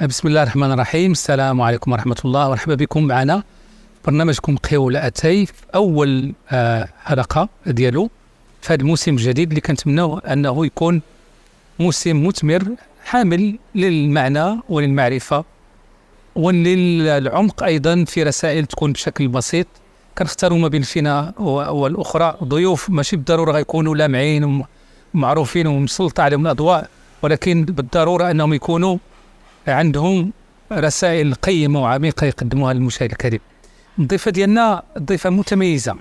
بسم الله الرحمن الرحيم السلام عليكم ورحمة الله ومرحبا بكم معنا برنامجكم قيو لأتي في أول آه، حلقة ديالو في هذا الموسم الجديد اللي كنتمناو أنه يكون موسم مثمر حامل للمعنى وللمعرفة وللعمق أيضا في رسائل تكون بشكل بسيط كنختاروا ما بين فينا والأخرى ضيوف ماشي بالضرورة غيكونوا لامعين ومعروفين ومسلطة عليهم الأضواء ولكن بالضرورة أنهم يكونوا عندهم رسائل قيمة وعميقة يقدموها للمشاهد الكريم الضيفة ديالنا ضيفة متميزة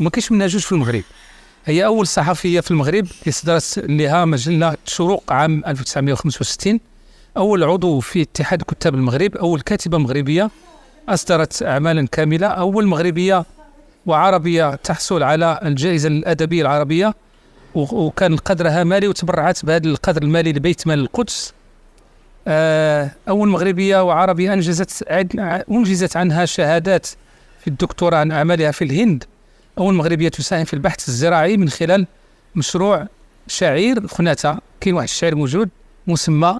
ما كاينش منها جوج في المغرب هي أول صحفية في المغرب اللي صدرت لها مجلة شروق عام 1965 أول عضو في اتحاد كتاب المغرب أول كاتبة مغربية أصدرت أعمالا كاملة أول مغربية وعربية تحصل على الجائزة الأدبية العربية وكان قدرها مالي وتبرعت بهذا القدر المالي لبيت مال القدس آه، أول مغربية وعربية أنجزت أنجزت عنها شهادات في الدكتوراه عن أعمالها في الهند أول مغربية تساهم في البحث الزراعي من خلال مشروع شعير خناتا كاين واحد الشعير موجود مسمى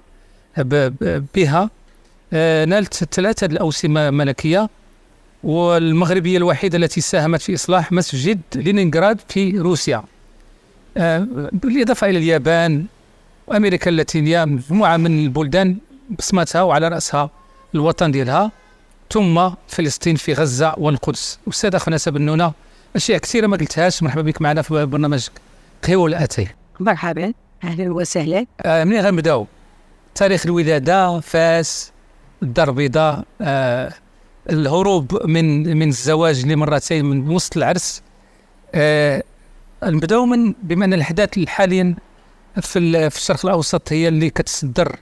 بها آه، نالت ثلاثة الأوسمة ملكية والمغربية الوحيدة التي ساهمت في إصلاح مسجد لينينغراد في روسيا آه، بالإضافة إلى اليابان وامريكا اللاتينيه مجموعه من البلدان بصمتها وعلى راسها الوطن ديالها ثم فلسطين في غزه والقدس استاذ اخونا سبنونه اشياء كثيره ما قلتهاش مرحبا بك معنا في برنامج قهوه الاتي مرحبا اهلا وسهلا آه منين غنبداو تاريخ الولاده فاس الدار البيضاء آه الهروب من من الزواج لمرتين من وسط العرس آه نبداو من بما ان الاحداث حاليا في في الشرق الاوسط هي اللي كتصدر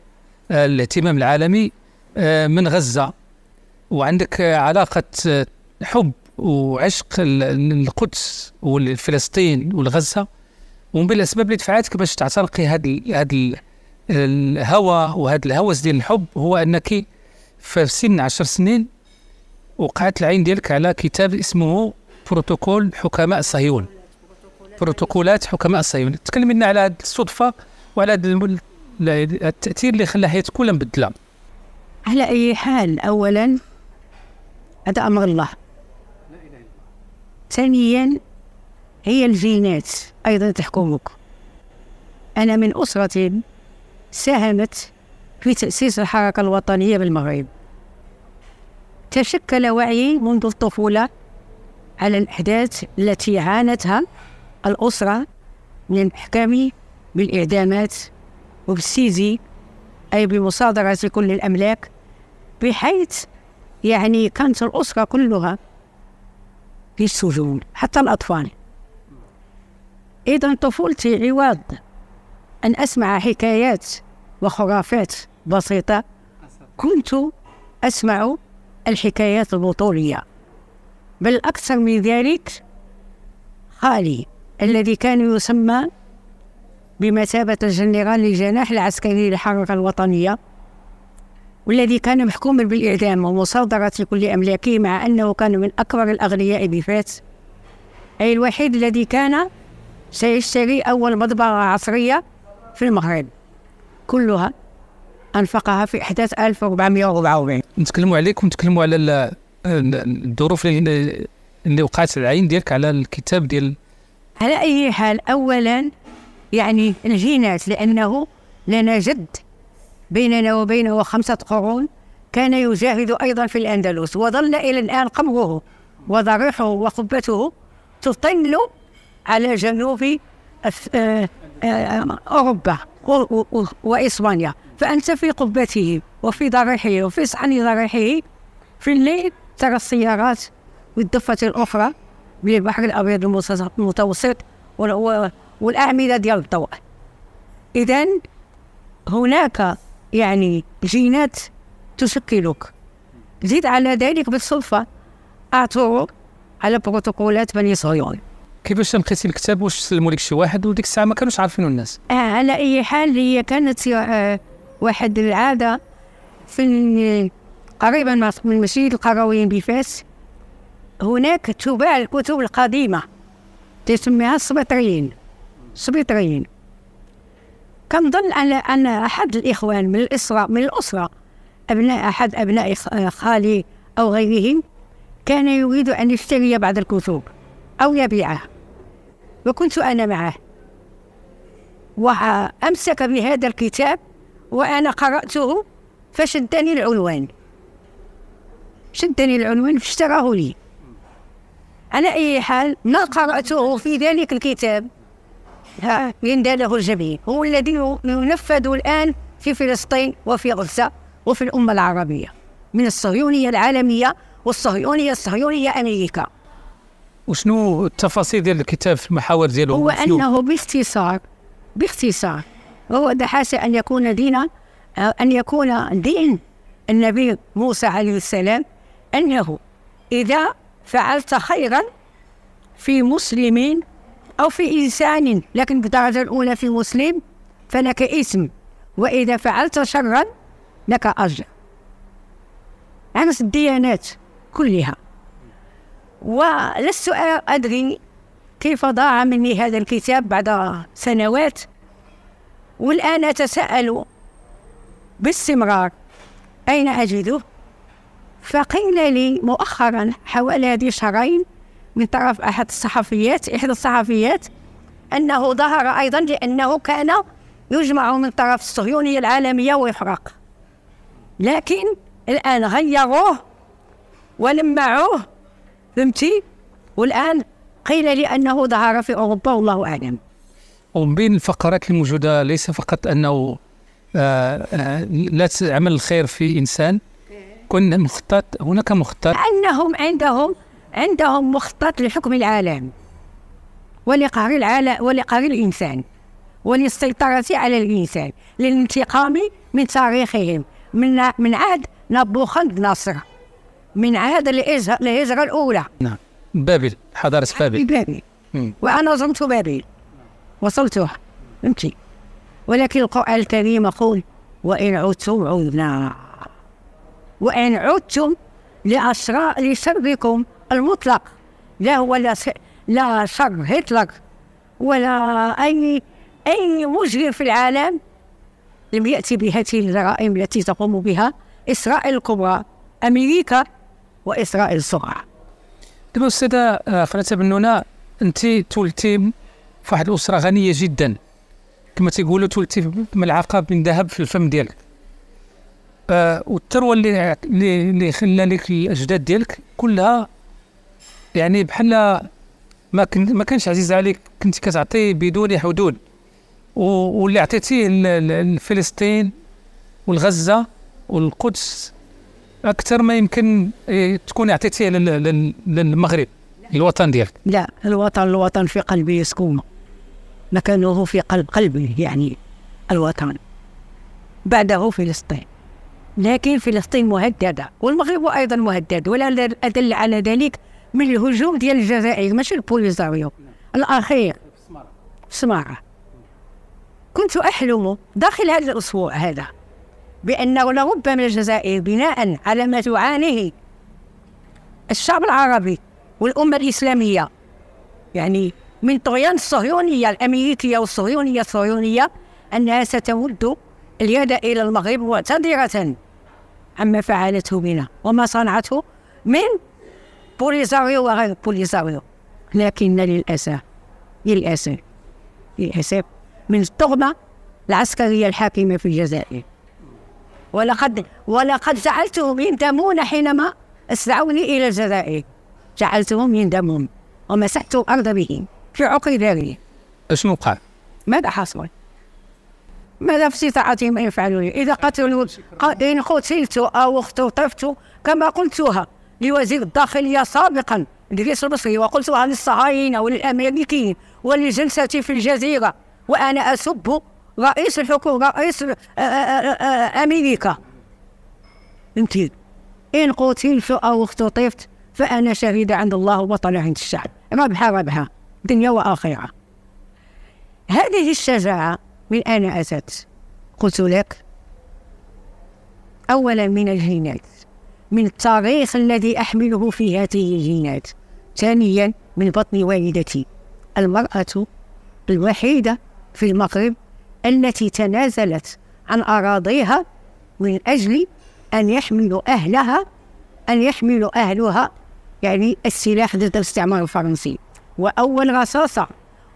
آه، الاهتمام العالمي آه، من غزه وعندك آه، علاقه حب وعشق القدس والفلسطين والغزه ومن بين الاسباب اللي دفعتك باش تعتنقي هذا هذا الهوى وهذا الهوس ديال الحب هو انك في سن 10 سنين وقعت العين ديالك على كتاب اسمه بروتوكول حكماء صهيون بروتوكولات حكماء الصهيون تكلم لنا على هذه الصدفه وعلى هذا التاثير اللي خلى حياتك كلها مبدله على اي حال اولا هذا امر الله ثانيا هي الجينات ايضا تحكمك انا من اسره ساهمت في تاسيس الحركه الوطنيه بالمغرب تشكل وعيي منذ الطفوله على الاحداث التي عانتها الأسرة من المحكمة بالإعدامات وبالسيزي أي بمصادرة كل الأملاك بحيث يعني كانت الأسرة كلها في السجون حتى الأطفال إذا طفولتي عوض أن أسمع حكايات وخرافات بسيطة كنت أسمع الحكايات البطولية بل أكثر من ذلك خالي الذي كان يسمى بمثابة الجنرال لجناح العسكري للحركة الوطنية والذي كان محكوما بالإعدام ومصادرة كل أملاكه مع أنه كان من أكبر الأغنياء بفاس أي الوحيد الذي كان سيشتري أول مدبغة عصرية في المغرب كلها أنفقها في أحداث 1444 نتكلموا عليكم نتكلموا على الظروف اللي وقعت العين ديالك على الكتاب ديال على أي حال أولا يعني الجينات لأنه لنا جد بيننا وبينه خمسة قرون كان يجاهد أيضا في الأندلس وظل إلى الآن قمره وضريحه وقبته تطل على جنوب آه، آه، أوروبا وإسبانيا فأنت في قبته وفي ضريحه وفي صحن ضريحه في الليل ترى السيارات والضفة الأخرى من البحر الابيض المتوسط والاعمده ديال الضوء اذا هناك يعني جينات تشكلك زيد على ذلك بالصدفه اعثروا على بروتوكولات بني صهيون كيفاش لقيتي الكتاب واش سلموا لك شي واحد وديك الساعه ما كانوش عارفينه الناس آه على اي حال هي كانت آه واحد العاده في قريبا من مسجد القرويين بفاس هناك تباع الكتب القديمة تسميها السبيطريين السبيطريين كنظن أن أن أحد الإخوان من الأسرة من الأسرة أبناء أحد أبناء خالي أو غيرهم كان يريد أن يشتري بعض الكتب أو يبيعها وكنت أنا معه وأمسك بهذا الكتاب وأنا قرأته فشدني العنوان شدني العنوان فاشتراه لي على أي حال ما قرأته في ذلك الكتاب يندى له الجميع هو الذي ينفذ الآن في فلسطين وفي غزة وفي الأمة العربية من الصهيونية العالمية والصهيونية الصهيونية أمريكا وشنو التفاصيل ديال الكتاب في المحاور ديالو هو أنه باختصار باختصار هو دحاس أن يكون دينا أن يكون دين النبي موسى عليه السلام أنه إذا فعلت خيرا في مسلم أو في إنسان لكن بالدرجة الأولى في مسلم فلك اسم وإذا فعلت شرا لك أجر أنس الديانات كلها ولست أدري كيف ضاع مني هذا الكتاب بعد سنوات والآن أتساءل باستمرار أين أجده فقيل لي مؤخرا حوالي هذه شهرين من طرف أحد الصحفيات إحدى الصحفيات أنه ظهر أيضا لأنه كان يجمع من طرف الصهيونية العالمية ويحرق لكن الآن غيروه ولمعوه فهمتي والآن قيل لي أنه ظهر في أوروبا والله أعلم ومن بين الفقرات الموجودة ليس فقط أنه آآ آه، آه، لا تعمل الخير في إنسان كنا مخطط هناك مخطط أنهم عندهم عندهم مخطط لحكم العالم ولقهر العالم ولقهر الإنسان وللسيطرة على الإنسان للانتقام من تاريخهم من من عهد نبوخذ نصر من عهد الهجرة الأولى نعم بابل حضارة بابل بابل وأنا زرت بابل وصلتها فهمتي ولكن القرآن الكريم يقول وإن عدتم عدنا وإن عدتم لأسرار لسركم المطلق لا هو لا لا سر هتلر ولا أي أي مجرم في العالم لم يأتي بهذه الجرائم التي تقوم بها إسرائيل الكبرى أمريكا وإسرائيل الصغرى دابا أستاذة فرنسا آه، بنونة أنت تولتي في واحد الأسرة غنية جدا كما تيقولوا تولتي ملعقة من ذهب في الفم ديالك آه، والثروه اللي اللي خلى لك الاجداد ديالك كلها يعني بحال ما كنت ما كانش عزيز عليك كنت كتعطي بدون حدود واللي عطيتيه لفلسطين والغزه والقدس اكثر ما يمكن إيه، تكون عطيتيه للمغرب الوطن ديالك لا الوطن الوطن في قلبي يسكون مكانه في قلب قلبي يعني الوطن بعده فلسطين لكن فلسطين مهدده والمغرب ايضا مهدد ولا أدل على ذلك من الهجوم ديال الجزائر ماشي البوليزاريو الاخير سماعه كنت احلم داخل هذا الاسبوع هذا بأنه لربما الجزائر بناء على ما تعانيه الشعب العربي والامه الاسلاميه يعني من طغيان الصهيونيه الامريكيه والصهيونيه الصهيونيه انها ستمد اليد الى المغرب معتذره عما فعلته بنا وما صنعته من بوليزاريو وغير بوليزاريو لكن للأسف للأسف للأسف من الطغمة العسكرية الحاكمة في الجزائر ولقد ولقد جعلتهم يندمون حينما أسرعوني إلى الجزائر جعلتهم يندمون ومسحت الأرض بهم في عقر داري شنو قال؟ ماذا حصل؟ ماذا في استطاعتهم أن يفعلون إذا قتلوا إن قتلت أو اختطفت كما قلتها لوزير الداخلية سابقا إدريس المصري وقلتها للصهاينة وللأمريكيين ولجلستي في الجزيرة وأنا أسب رئيس الحكومة رئيس آه، آه، آه، أمريكا فهمتي إن قتلت أو اختطفت فأنا شهيد عند الله وطن عند الشعب ربحة ربحة دنيا وآخرة هذه الشجاعة من أين أتت؟ قلت لك أولا من الجينات من التاريخ الذي أحمله في هذه الجينات ثانيا من بطن والدتي المرأة الوحيدة في المغرب التي تنازلت عن أراضيها من أجل أن يحملوا أهلها أن يحملوا أهلها يعني السلاح ضد الاستعمار الفرنسي وأول رصاصة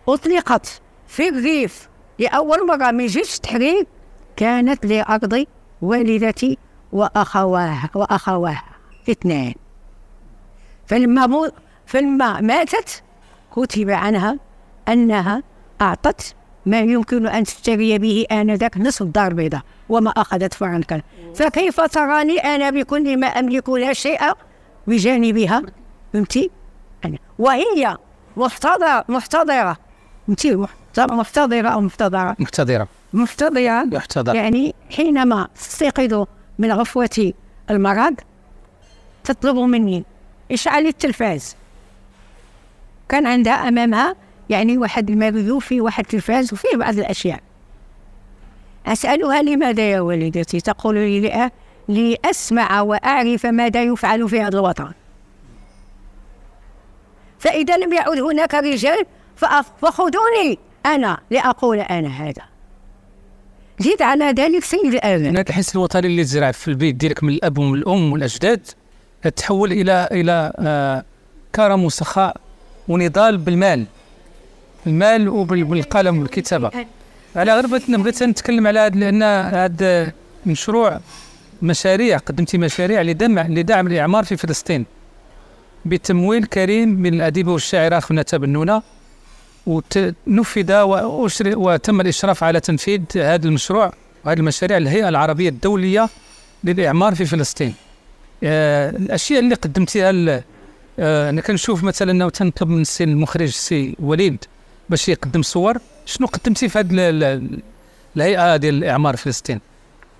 أطلقت في الريف لأول مرة من جيش التحرير كانت لأرض والدتي وأخواها وأخواها اثنان فلما مو فلما ماتت كتب عنها أنها أعطت ما يمكن أن تشتري به آنذاك نصف الدار البيضاء وما أخذت فرنكا فكيف تراني أنا بكل ما أملك لا شيء بجانبها فهمتي أنا وهي محتضرة محتضرة فهمتي مفتضرة أو مفتضرة مفتضرة مفتضرة يعني حينما تستيقظ من غفوة المرض تطلب مني اشعلي التلفاز كان عندها امامها يعني واحد في واحد التلفاز وفيه بعض الاشياء اسالها لماذا يا والدتي تقول لي لاسمع واعرف ماذا يفعل في هذا الوطن فاذا لم يعد هناك رجال فخذوني أنا لأقول أنا هذا زيد على ذلك سيد الآن أنا الحس الوطني اللي تزرع في البيت ديالك من الأب ومن الأم والأجداد تحول إلى إلى آه، كرم وسخاء ونضال بالمال المال وبالقلم والكتابة إيه. على غير بغيت نتكلم على هذا لأن هذا مشروع مشاريع قدمتي مشاريع لدعم لدعم الإعمار في فلسطين بتمويل كريم من الأديبة والشاعرة خونا تبنونه ونفذ وتم الإشراف على تنفيذ هذا المشروع وهذه المشاريع الهيئة العربية الدولية للإعمار في فلسطين آه الأشياء اللي قدمتها آه أنا كنشوف مثلا وتنطلب من السي المخرج السي وليد باش يقدم صور شنو قدمتي في هذه الهيئة ديال الإعمار في فلسطين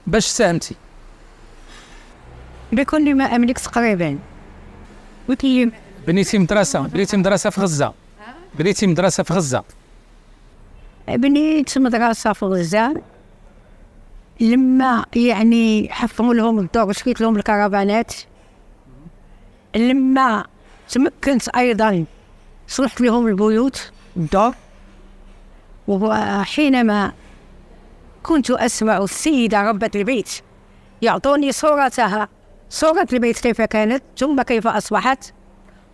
باش ساهمتي بكل ما أملك تقريبا بنيتي مدرسة بنيتي مدرسة في غزة بنيتي مدرسه في غزه بنيت مدرسه في غزه لما يعني حفروا لهم الدور وشريت لهم الكرفانات لما تمكنت ايضا صلحت لهم البيوت الدور وحينما كنت اسمع السيده ربه البيت يعطوني صورتها صورة البيت كيف كانت ثم كيف أصبحت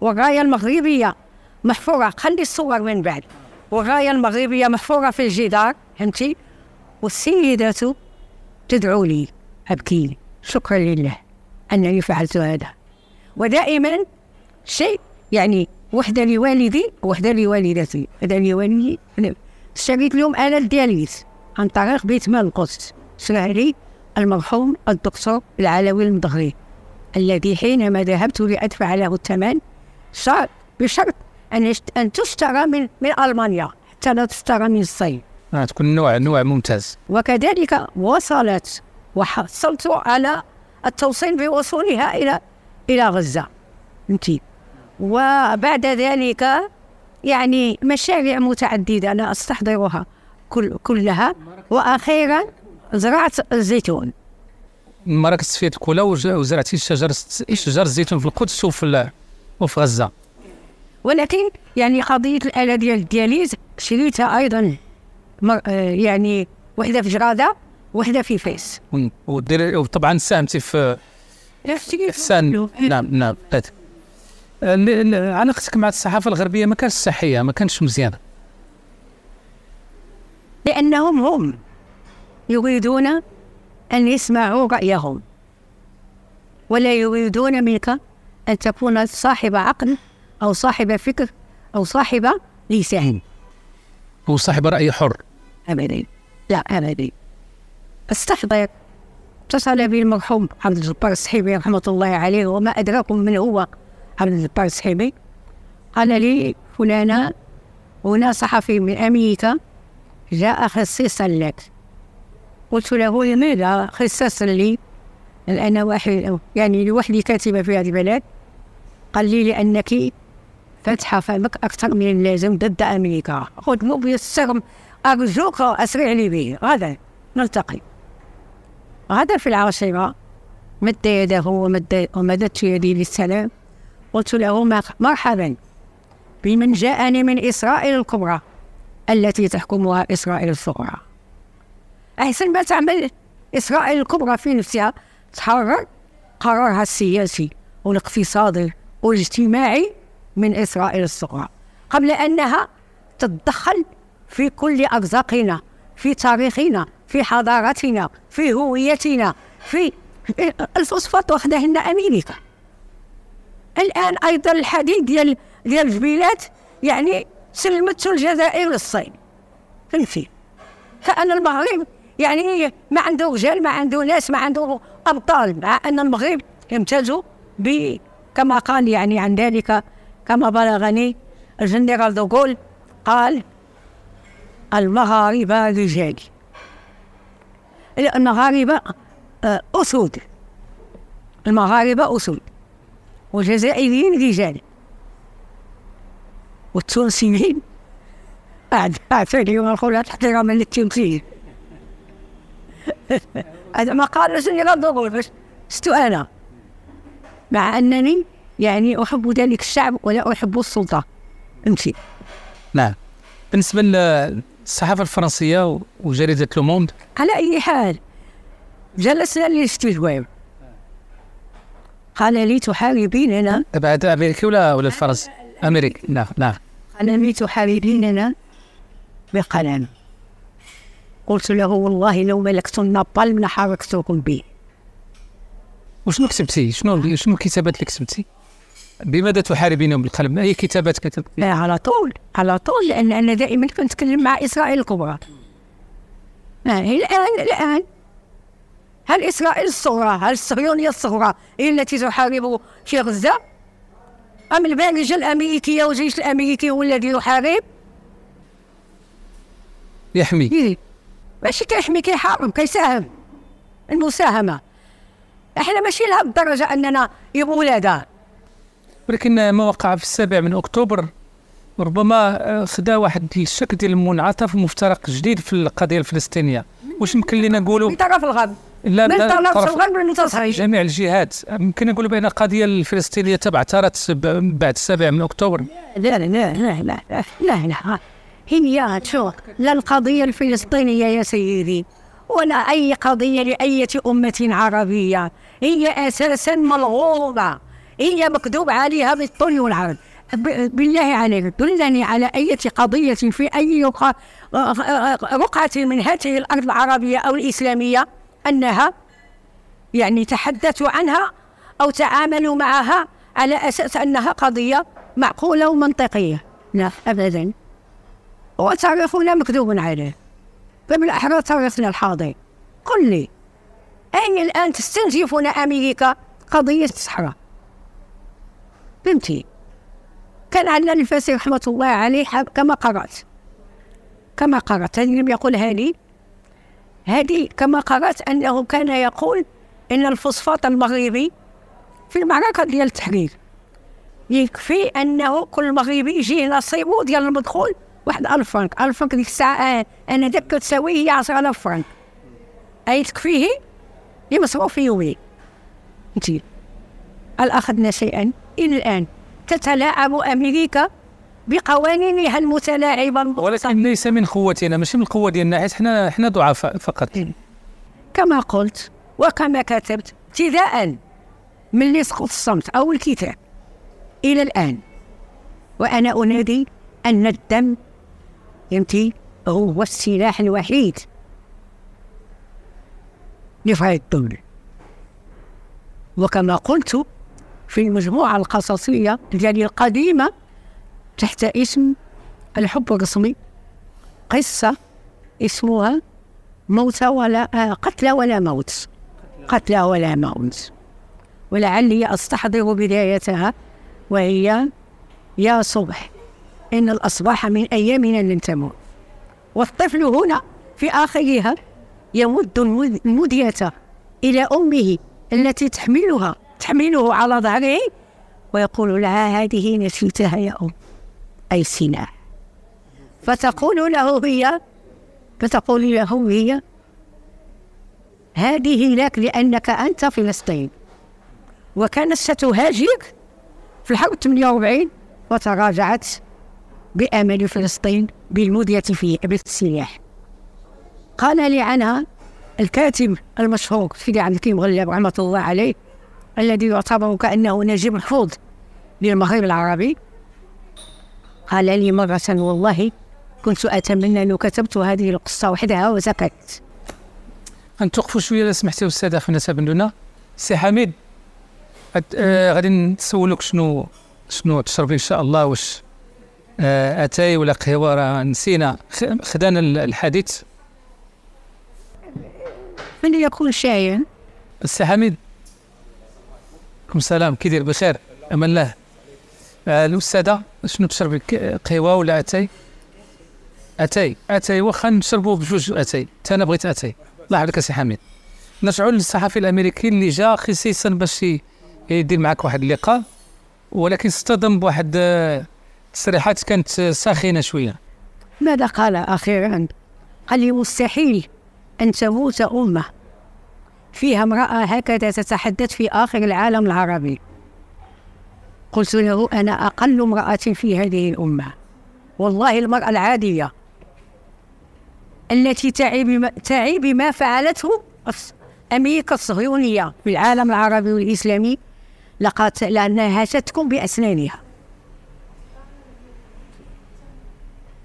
والراية المغربية محفوره خلي الصور من بعد والرايه المغربيه محفوره في الجدار فهمتي والسيدة تدعو لي ابكي شكرا لله انني فعلت هذا ودائما شيء يعني وحده لوالدي وحده لوالدتي وحده لوالدي اشتريت لهم اله الدياليز عن طريق بيت مال القدس شرعي لي المرحوم الدكتور العلوي المضغري الذي حينما ذهبت لادفع له الثمن صار بشرط ان ان تشترى من من المانيا حتى لا تشترى من الصين. آه تكون نوع نوع ممتاز. وكذلك وصلت وحصلت على التوصيل بوصولها الى الى غزه. انت وبعد ذلك يعني مشاريع متعدده انا استحضرها كل كلها واخيرا زرعت الزيتون. مراكز السفير الكولا وزرعتي شجر شجر الزيتون في القدس وفي وفي غزه. ولكن يعني قضيه الاله ديال الدياليز شريتها ايضا مر... آه، يعني وحده في جراده وحده في فيس وطبعا ساهمتي في احسان نعم نعم علاقتك آه، مع الصحافه الغربيه ما كانتش صحيه ما كانتش مزيانه لانهم هم يريدون ان يسمعوا رايهم ولا يريدون منك ان تكون صاحب عقل أو صاحب فكر أو صاحب لسان أو صاحب رأي حر أبدا لا أبدا استحضر اتصل بي المرحوم عبد الجبار السحيبي رحمة الله عليه وما أدراكم من هو عبد الجبار السحيبي قال لي فلانة هنا صحفي من أمريكا جاء خصيصا لك قلت له لماذا خصيصا لي لأن واحد يعني لوحدي كاتبة في هذا البلد قال لي لأنك فتح فمك أكثر من اللازم ضد أمريكا خذ مو السرم أرجوك أسرع لي به غدا نلتقي غدا في العاصمة مد يده ومد ومددت يدي للسلام قلت له مرحبا بمن جاءني من إسرائيل الكبرى التي تحكمها إسرائيل الصغرى أحسن ما تعمل إسرائيل الكبرى في نفسها تحرر قرارها السياسي والاقتصادي والاجتماعي من إسرائيل الصغرى قبل أنها تتدخل في كل أرزاقنا في تاريخنا في حضارتنا في هويتنا في الفوسفات هنا أمريكا الآن أيضا الحديد ديال ديال الجبيلات يعني سلمته الجزائر للصين فهمتي كأن المغرب يعني ما عنده رجال ما عنده ناس ما عنده أبطال مع أن المغرب يمتاز ب كما قال يعني عن ذلك كما بلغني الجنرال دوغول قال المغاربة رجال المغاربة آه، أسود المغاربة أسود والجزائريين رجال والتونسيين ثاني يوم نقول احتراما للتونسيين هذا ما قال الجنرال دوغول باش شتو أنا مع أنني يعني أحب ذلك الشعب ولا أحب السلطة فهمتي نعم بالنسبة للصحافة الفرنسية وجريدة لوموند على أي حال جلسنا للاستجواب قال لي تحاربيننا بعد أمريكي ولا ولا الفرنس أمريكي نعم نعم قال لي تحاربيننا بقلم قلت له والله لو ملكت النابالم ما حركتكم به وشنو كتبتي؟ شنو شنو الكتابات اللي كتبتي؟ بماذا تحاربينهم بالقلم؟ ما هي كتابات كتب؟ لا على طول على طول لان انا دائما كنتكلم مع اسرائيل الكبرى الان الان هل اسرائيل الصغرى هل الصهيونيه الصغرى هي التي تحارب في غزه؟ ام البارجه الامريكيه والجيش الامريكي هو الذي يحارب؟ يحمي إيه. ماشي كيحمي كيحارب كيساهم المساهمه احنا ماشي الدرجه اننا ولادها ولكن ما وقع في السابع من أكتوبر ربما خدا آه، واحد الشكل ديال المنعطف مفترق جديد في القضيه الفلسطينيه واش يمكن لنا نقولوا من طرف الغرب لا من طرف الغرب للتصعيد جميع الجهات يمكن نقولوا بان القضيه الفلسطينيه تبعثرت بعد السابع من اكتوبر لا لا لا لا لا لا, لا, هي شو لا القضيه الفلسطينيه يا سيدي ولا اي قضيه لاي امه عربيه هي اساسا ملغومه هي إيه مكذوب عليها بالطول والعرض بالله عليك دلني على أي قضية في أي رقعة من هذه الأرض العربية أو الإسلامية أنها يعني تحدثوا عنها أو تعاملوا معها على أساس أنها قضية معقولة ومنطقية لا أبدا وتعرفون مكذوب عليه فبالأحرى تعرفنا الحاضر قل لي أين الآن تستنزفون أمريكا قضية الصحراء فهمتي كان عندنا الفاسي رحمه الله عليه كما قرات كما قرات هذه لم يقولها لي هذه كما قرات انه كان يقول ان الفosfat المغربي في المعركه ديال التحرير يكفي انه كل مغربي يجيه نصيبو ديال المدخول واحد ألف فرنك ألف فرنك ديك الساعه انا ذاك كتساوي هي 10000 فرنك اي تكفيه لمصروف يومي فهمتي هل اخذنا شيئا إلى الآن تتلاعب أمريكا بقوانينها المتلاعبه ولكن ليس من قوتنا ماشي من القوه ديالنا حيت حنا حنا ضعفاء فقط إيه. كما قلت وكما كتبت ابتداء من اللي سقط الصمت او الكتاب الى الان وانا انادي ان الدم فهمتي هو السلاح الوحيد لفعل الدوله وكما قلت في المجموعة القصصية ديالي القديمة تحت اسم الحب الرسمي قصة اسمها موت ولا آه، قتل ولا موت قتل ولا موت ولعلي أستحضر بدايتها وهي يا صبح إن الأصباح من أيامنا لن تموت والطفل هنا في آخرها يمد المدية إلى أمه التي تحملها تحمله على ظهره ويقول لها هذه نسيتها يا أم أي سلاح فتقول له هي فتقول له هي هذه لك لأنك أنت فلسطين وكانت ستهاجر في الحرب 48 وتراجعت بأمل فلسطين بالمضية في بالسلاح قال لي عنها الكاتب المشهور سيدي عبد الكريم غلاب رحمة الله عليه الذي يعتبر كأنه نجيب محفوظ للمغرب العربي قال لي مرة والله كنت أتمنى أن كتبت هذه القصة وحدها وسكت توقفوا شوية لو سمحتي أستاذة أخونا تبندونا سي حميد آه، غادي نسولك شنو شنو تشربي إن شاء الله واش آه، أتاي ولا قهوة راه نسينا خدانا الحديث من يكون شايا السي حميد عليكم السلام كيدير بخير امان الله آه، الاستاذه شنو تشرب قهوه ولا اتاي اتاي اتاي واخا نشربوا بجوج اتاي حتى انا بغيت اتاي الله يحفظك سي حميد نرجعوا للصحفي الامريكي اللي جا خصيصا باش يدير معك واحد اللقاء ولكن اصطدم بواحد التصريحات آه، كانت آه، ساخنه شويه ماذا قال اخيرا قال لي مستحيل ان تموت امه فيها امرأة هكذا تتحدث في آخر العالم العربي قلت له أنا أقل امرأة في هذه الأمة والله المرأة العادية التي تعي بما, تعي بما فعلته أمريكا الصهيونية في العالم العربي والإسلامي لقد لأنها هشتكم بأسنانها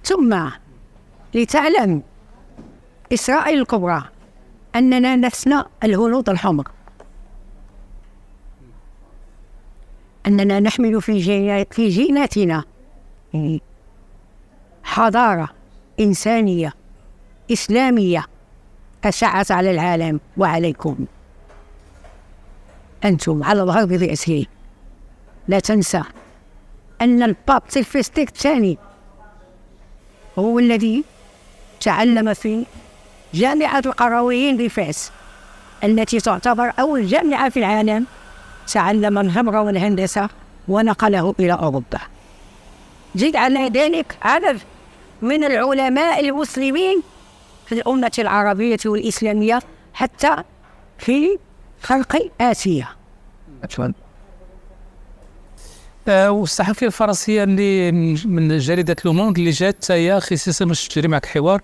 ثم لتعلم إسرائيل الكبرى أننا لسنا الهنود الحمر أننا نحمل في في جيناتنا يعني حضارة إنسانية إسلامية أشعت على العالم وعليكم أنتم على ظهر بضع لا تنسى أن الباب سيلفستيك الثاني هو الذي تعلم في جامعة القرويين بفاس التي تعتبر أول جامعة في العالم تعلم الخمر والهندسة ونقله إلى أوروبا زد على ذلك عدد من العلماء المسلمين في الأمة العربية والإسلامية حتى في خلق آسيا آه، والصحفية الفرنسية اللي من جريدة لوموند اللي جات هي خصيصا باش تشري معك حوار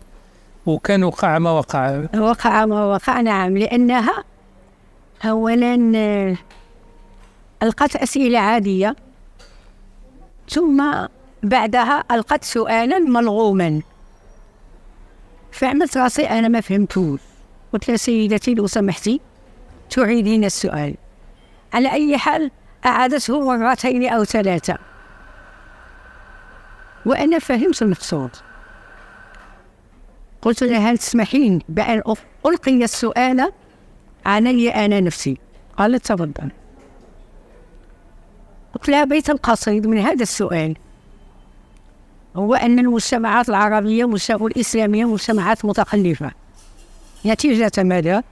وكان وقع ما وقع وقع ما وقع نعم لأنها أولا آه، ألقت أسئلة عادية ثم بعدها ألقت سؤالا ملغوما فعملت راسي أنا ما فهمتوش قلت لها سيدتي لو سمحتي تعيدين السؤال على أي حال أعادته مرتين أو ثلاثة وأنا فهمت المقصود قلت لها هل تسمحين بأن ألقي السؤال علي أنا نفسي قالت تفضل قلت لها بيت القصيد من هذا السؤال هو أن المجتمعات العربية والإسلامية مجتمعات متخلفة نتيجة ماذا؟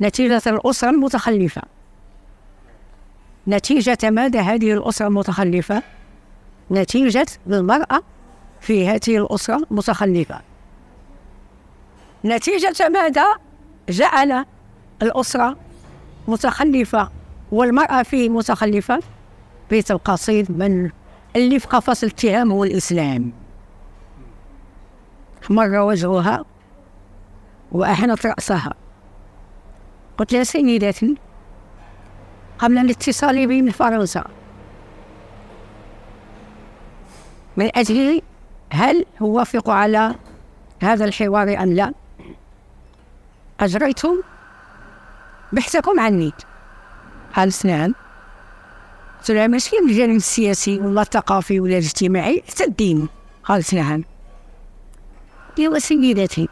نتيجة الأسرة المتخلفة نتيجة ماذا هذه الأسرة المتخلفة؟ نتيجة المرأة في هذه الأسرة متخلفة نتيجة ماذا جعل الأسرة متخلفة والمرأة فيه متخلفة بيت القصيد من اللي في قفص الاتهام هو الإسلام مر وجهها وأحنت رأسها قلت لها سيدات قبل الاتصال بي من فرنسا من أجل هل أوافق على هذا الحوار أم لا؟ أجريتم بحثكم عني هل نعم قلت لها ماشي الجانب السياسي ولا الثقافي ولا الاجتماعي حتى الدين قالت نعم يا سيدتي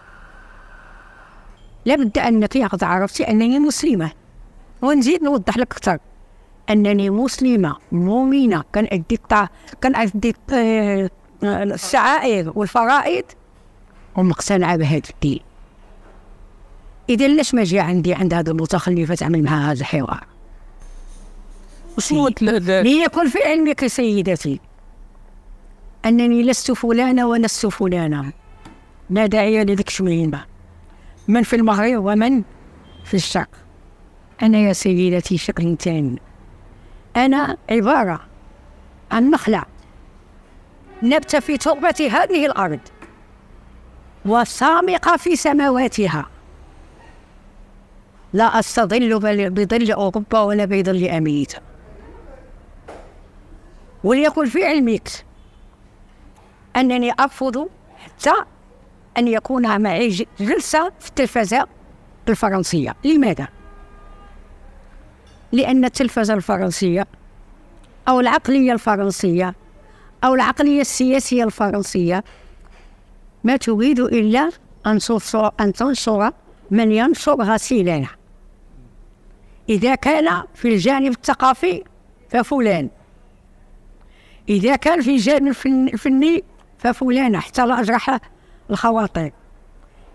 لابد أنك قد عرفتي أنني مسلمة ونزيد نوضح لك أكثر أنني مسلمة مؤمنة كنأدي كنأدي الشعائر والفرائض ومقتنعة بهذا الدين إذا ليش ما جي عندي عند هذا المتخلفات تعمل معها هذا الحوار ليكن في علمك سيدتي أنني لست فلانة ولست فلانة لا داعي لذلك شميمة من في المغرب ومن في الشرق أنا يا سيدتي شكل ثاني أنا عبارة عن مخلع نبت في تربة هذه الأرض وسامقة في سماواتها لا أستظل بظل أوروبا ولا بظل أمريكا وليكن في علمك أنني أرفض حتى أن يكون معي جلسة في التلفزة الفرنسية لماذا؟ لأن التلفزة الفرنسية أو العقلية الفرنسية أو العقلية السياسية الفرنسية ما تريد إلا أن تنصر, أن تنصر من ينصرها سيلانا إذا كان في الجانب الثقافي ففلان إذا كان في الجانب الفني ففلان حتى لا أجرح الخواطر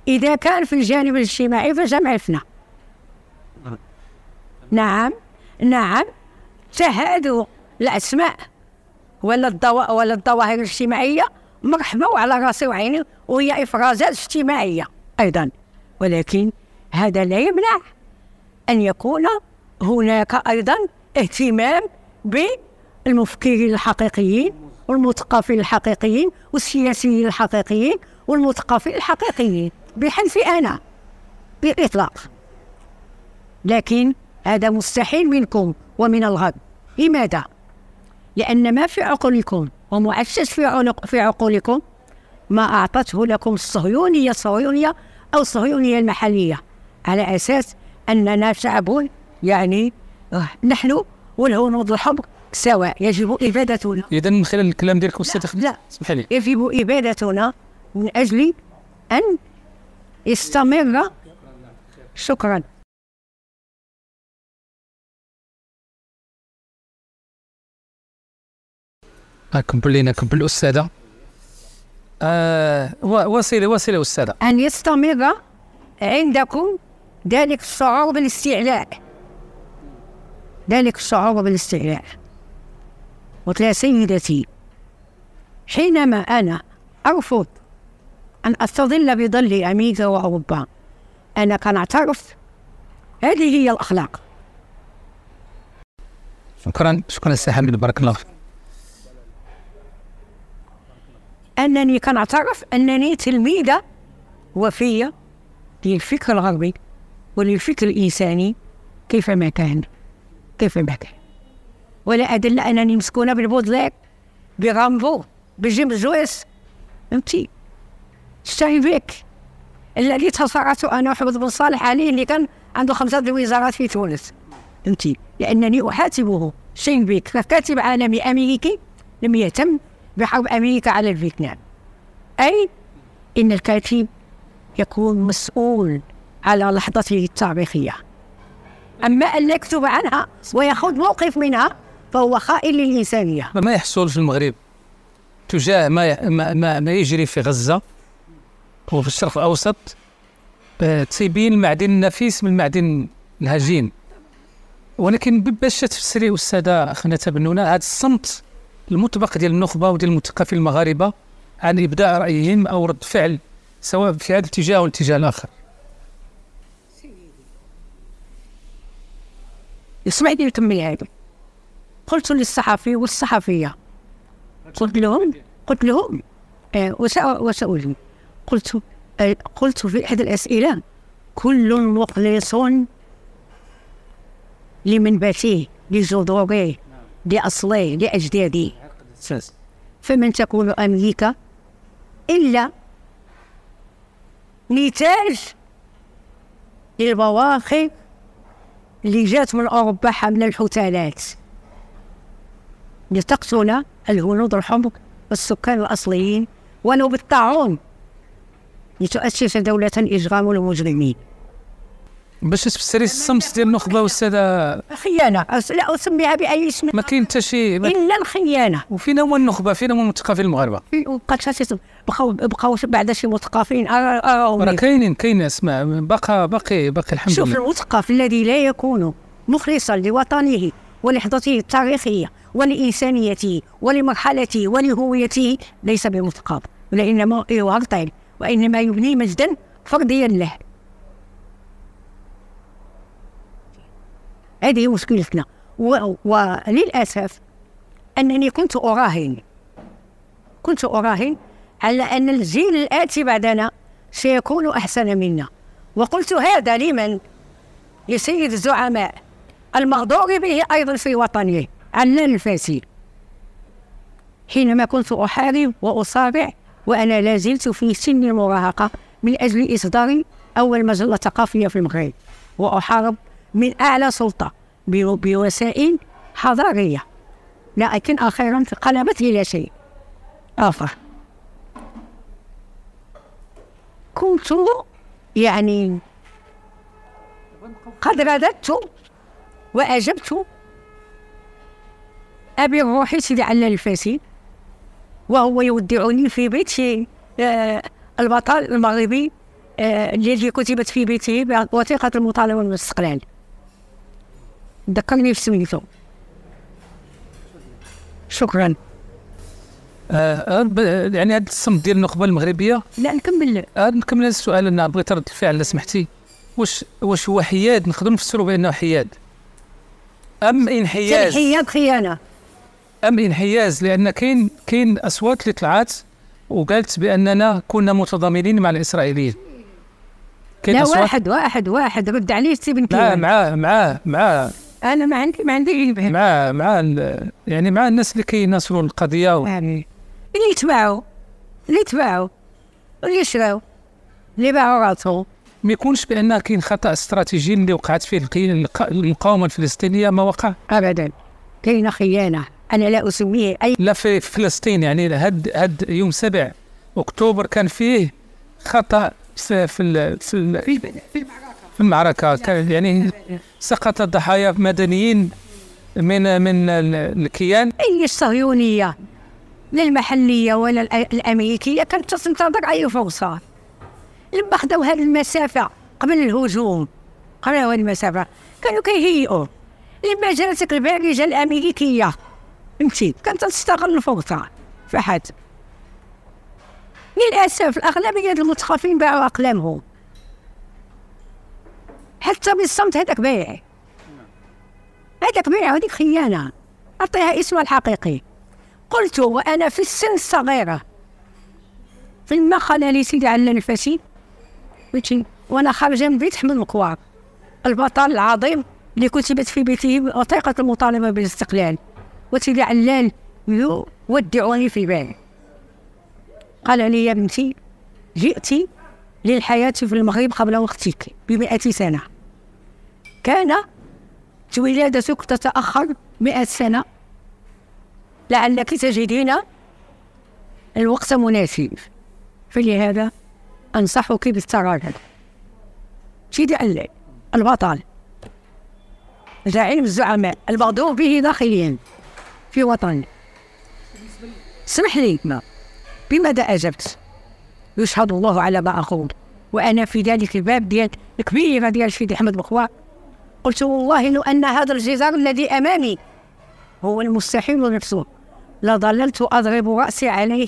إذا كان في الجانب الاجتماعي فجمع الفنا نعم. نعم نعم تهادوا الأسماء ولا الضوا ولا الظواهر الاجتماعيه مرحبا وعلى راسي وعيني وهي افرازات اجتماعيه ايضا ولكن هذا لا يمنع ان يكون هناك ايضا اهتمام بالمفكرين الحقيقيين والمثقفين الحقيقيين والسياسيين الحقيقيين والمثقفين الحقيقيين بحلفي انا بالاطلاق لكن هذا مستحيل منكم ومن الغرب لماذا لأن ما في عقولكم ومؤسس في في عقولكم ما أعطته لكم الصهيونية الصهيونية أو الصهيونية المحلية على أساس أننا شعب يعني آه، نحن والهنود الحمر سواء يجب إبادتنا إذا من خلال الكلام ديالكم أستاذ لا, لا. لي يجب إبادتنا من أجل أن يستمر شكرا نكمل لينا نكمل الاستاذه آه وسيله وسيله استاذه ان يستمر عندكم ذلك الشعور بالاستعلاء ذلك الشعور بالاستعلاء قلت لها سيدتي حينما انا ارفض ان استظل بظل امريكا واوروبا انا كان اعترف هذه هي الاخلاق شكرا شكرا سهام بارك الله فيك أنني كان أعترف أنني تلميذة وفية للفكر الغربي وللفكر الإنساني كيفما كان كيفما كان ولا أدل أنني مسكونة بالبودلير برامبو بجيم جويس فهمتي اشتهي بيك الذي تصارعت أنا وحمد بن صالح عليه اللي كان عنده خمسة الوزارات في تونس فهمتي لأنني أحاسبه شين بيك كاتب عالمي أمريكي لم يهتم بحرب أمريكا على الفيتنام أي إن الكاتب يكون مسؤول على لحظته التاريخية أما أن يكتب عنها ويأخذ موقف منها فهو خائن للإنسانية ما يحصل في المغرب تجاه ما ما, ما يجري في غزة وفي الشرق الأوسط تيبين المعدن النفيس من المعدن الهجين ولكن باش تفسري أستاذة خنة بنونة هذا الصمت المطبق ديال النخبه وديال المثقفين المغاربه عن ابداع رايهم او رد فعل سواء في هذا الاتجاه او الاتجاه الاخر اسمعني تمي هذا قلت للصحفي والصحفيه قلت لهم قلت لهم آه، وسألهم قلت آه، قلت في احد الاسئله كل مخلص لمنبته لجذوره لأصله لأجداده فمن تكون أمريكا إلا نتاج للبواخر اللي جات من أوروبا حمل الحتالات لتقتل الهنود الحمر والسكان الأصليين ولو بالطاعون لتؤسس دولة إجرام المجرمين باش تفسري الصمت ديال النخبه والساده خيانه لا اسميها باي اسم ما كاين حتى شي الا الخيانه وفين هو النخبه فين هو المثقفين المغاربه بقات بقاو بقاو بعد شي مثقفين راه كاينين كاين اسماء باقى باقي باقي الحمد لله شوف المثقف الذي لا يكون مخلصا لوطنه ولحظته التاريخيه ولانسانيته ولمرحلته ولهويته ليس بمثقف ولانما يعطل وانما يبني مجدا فرديا له هذه مشكلتنا وللاسف انني كنت اراهن كنت اراهن على ان الجيل الاتي بعدنا سيكون احسن منا وقلت هذا لمن لسيد الزعماء المغدور به ايضا في وطنه علان الفاسي حينما كنت احارب واصارع وانا لا زلت في سن المراهقه من اجل اصدار اول مجله ثقافيه في المغرب واحارب من أعلى سلطة بوسائل حضارية لكن أخيرا انقلبت إلى شيء آخر كنت يعني قد رددت وأجبت أبي الروحي سيدي على الفاسي وهو يودعني في بيت آه، البطل المغربي آه، الذي كتبت في بيته بوثيقة المطالبة والاستقلال ذكرني سميته شكرا آه, آه، يعني هذا الصمت ديال النخبه المغربيه لا نكمل آه نكمل السؤال انا بغيت رد الفعل لو سمحتي واش واش هو حياد نقدروا نفسروا بانه حياد ام انحياز حياد خيانه ام انحياز لان كاين كاين اصوات اللي طلعت وقالت باننا كنا متضامنين مع الاسرائيليين كاين لا أصوات واحد واحد واحد رد عليه سي بن كيان معاه معاه معاه انا ما عندي ما عندي اي مع مع يعني مع الناس اللي كيناصروا القضيه و... اللي يتباعوا اللي يتباعوا اللي يشراو اللي باعوا راسهم ما يكونش بان كاين خطا استراتيجي اللي وقعت فيه المقاومه الفلسطينيه ما وقع ابدا كاينه خيانه انا لا اسميه اي لا في فلسطين يعني هاد هاد يوم 7 اكتوبر كان فيه خطا في في, في, في, في في المعركة يعني سقط الضحايا مدنيين من من الكيان اي الصهيونية لا المحلية ولا الأمريكية كانت تنتظر أي فرصة لما خدوا هذه المسافة قبل الهجوم قبل هذه المسافة كانوا كيهيئوا لما جاتك البارجة الأمريكية فهمتي كانت تستغل الفرصة فحت للأسف الأغلبية المثقفين باعوا أقلامهم حتى بالصمت هذاك بيع هذاك بيع وهذيك خيانة أعطيها اسمها الحقيقي قلت وأنا في السن الصغيرة فيما قال لي سيدي علان الفاسي وأنا خارجة من بيت حمد مكوار البطل العظيم اللي كتبت في بيته وثيقة المطالبة بالاستقلال وسيدي علان يودعني في البال قال لي يا بنتي جئتي للحياة في المغرب قبل وقتك بمئة سنة كان ولادتك تتأخر مئة سنة لعلك تجدين الوقت مناسب فلهذا أنصحك بالتردد الليل البطل زعيم الزعماء المغضوب به داخليا في وطن اسمح لي بماذا أجبت؟ يشهد الله على ما أقول وأنا في ذلك الباب ديال الكبيرة ديال سيدي أحمد بخوا قلت والله لو أن هذا الجدار الذي أمامي هو المستحيل نفسه لظللت أضرب رأسي عليه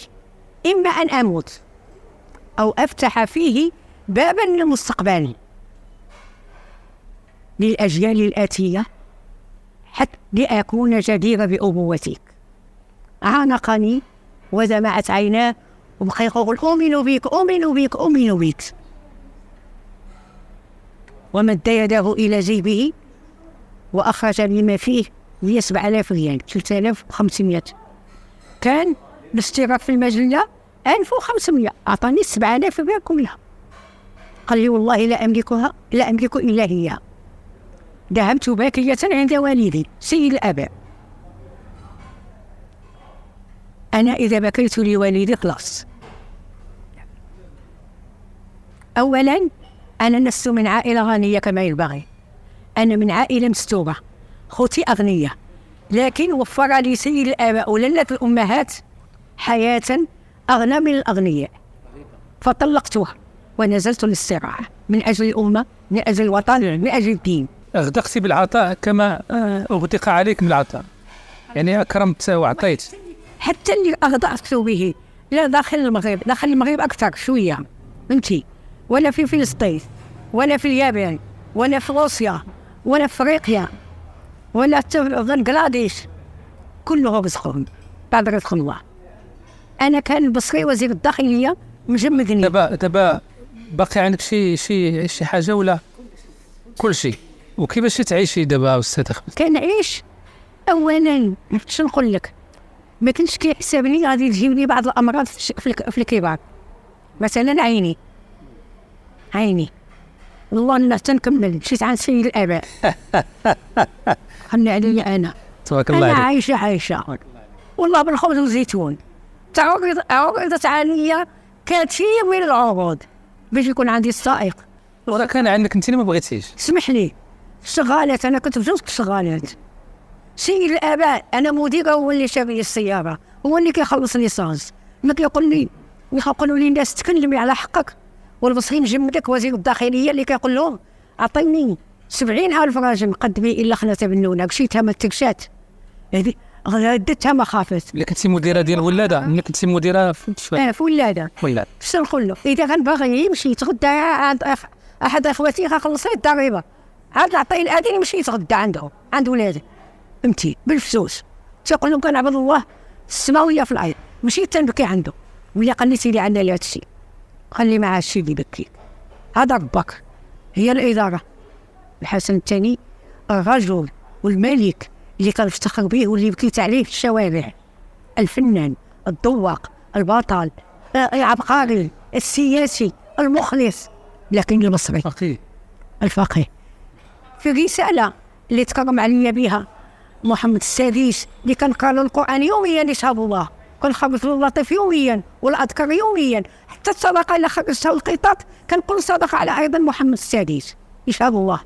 إما أن أموت أو أفتح فيه بابا للمستقبل للأجيال الآتية حتى لأكون جديرة بأبوتك عانقني ودمعت عيناه وبقى يقول أؤمن بك أؤمن بك أؤمن بك ومد يده إلى جيبه وأخرج مما فيه 7000 ريال 3500 كان الاشتراك في المجلة 1500 أعطاني 7000 ريال كلها قال لي والله لا أملكها لا أملك إلا هي دهمت باكية عند والدي سيد الآباء أنا إذا بكيت لوالدي خلاص أولا أنا لست من عائلة غنية كما ينبغي أنا من عائلة مستورة خوتي أغنياء لكن وفر لي سيد الآباء وللة الأمهات حياة أغنى من الأغنياء فطلقتها ونزلت للصراع من أجل الأمة من أجل الوطن من أجل الدين أغدقتي بالعطاء كما آه، أغدق عليك بالعطاء يعني أكرمت وأعطيت حتى اللي أغدقت به لا داخل المغرب داخل المغرب أكثر شوية فهمتي ولا في فلسطين ولا في اليابان ولا في روسيا ولا في افريقيا ولا في بنغلاديش كله رزقهم بعد رزق الله انا كان البصري وزير الداخليه مجمدني دابا دابا باقي عندك شي شي شي حاجه ولا كل شيء وكيفاش تعيشي دابا استاذ احمد كنعيش اولا شنو نقول لك ما كنتش كيحسبني غادي تجيبني بعض الامراض في الكبار مثلا عيني عيني والله انا تنكمل مشيت عن سيد الاباء خلني عليا انا تبارك الله انا عايشه عايشه والله بالخبز والزيتون عرضت عليا كثير من العروض باش يكون عندي السائق ورا كان عندك انت اللي ما بغيتيش اسمح لي الشغالات انا كنت في جوج الشغالات سيد الاباء انا مديره هو اللي شاف لي السياره هو اللي كيخلص ليسانس ما كيقول لي ويقولوا لي الناس تكلمي على حقك والمصريين داك وزير الداخليه اللي كيقول لهم عطيني 70000 راجل مقدمي الا خلات بنونه مشيتها ما تكشات هذه ردتها ما خافت اللي كنتي مديره ديال ولاده اللي كنتي مديره في آه، في ولاده ولاده شنو نقول له اذا كان باغي يمشي يتغدى عند أخ... احد اخواتي خلصت الضريبه عاد نعطيه الأذن يمشي يتغدى عندهم عند ولاده فهمتي بالفسوس تيقول لهم كان عبد الله السماويه في الارض مشيت تنبكي عنده ولا قال لي سيدي عندنا هذا الشيء خلي معاه الشي اللي يبكي هذا ربك هي الإدارة الحسن الثاني الرجل والملك اللي كنفتخر به واللي بكيت عليه في الشوارع الفنان الذواق البطل العبقري السياسي المخلص لكن المصري الفقيه الفقيه في رسالة اللي تكرم عليا بها محمد السادس اللي كنقرا القرآن يوميا إن الله كان خبز اللطيف يوميا والأذكر يوميا حتى الصدقه الا خرجتها القطط كنقول صدقه على ايضا محمد السادس يشهد الله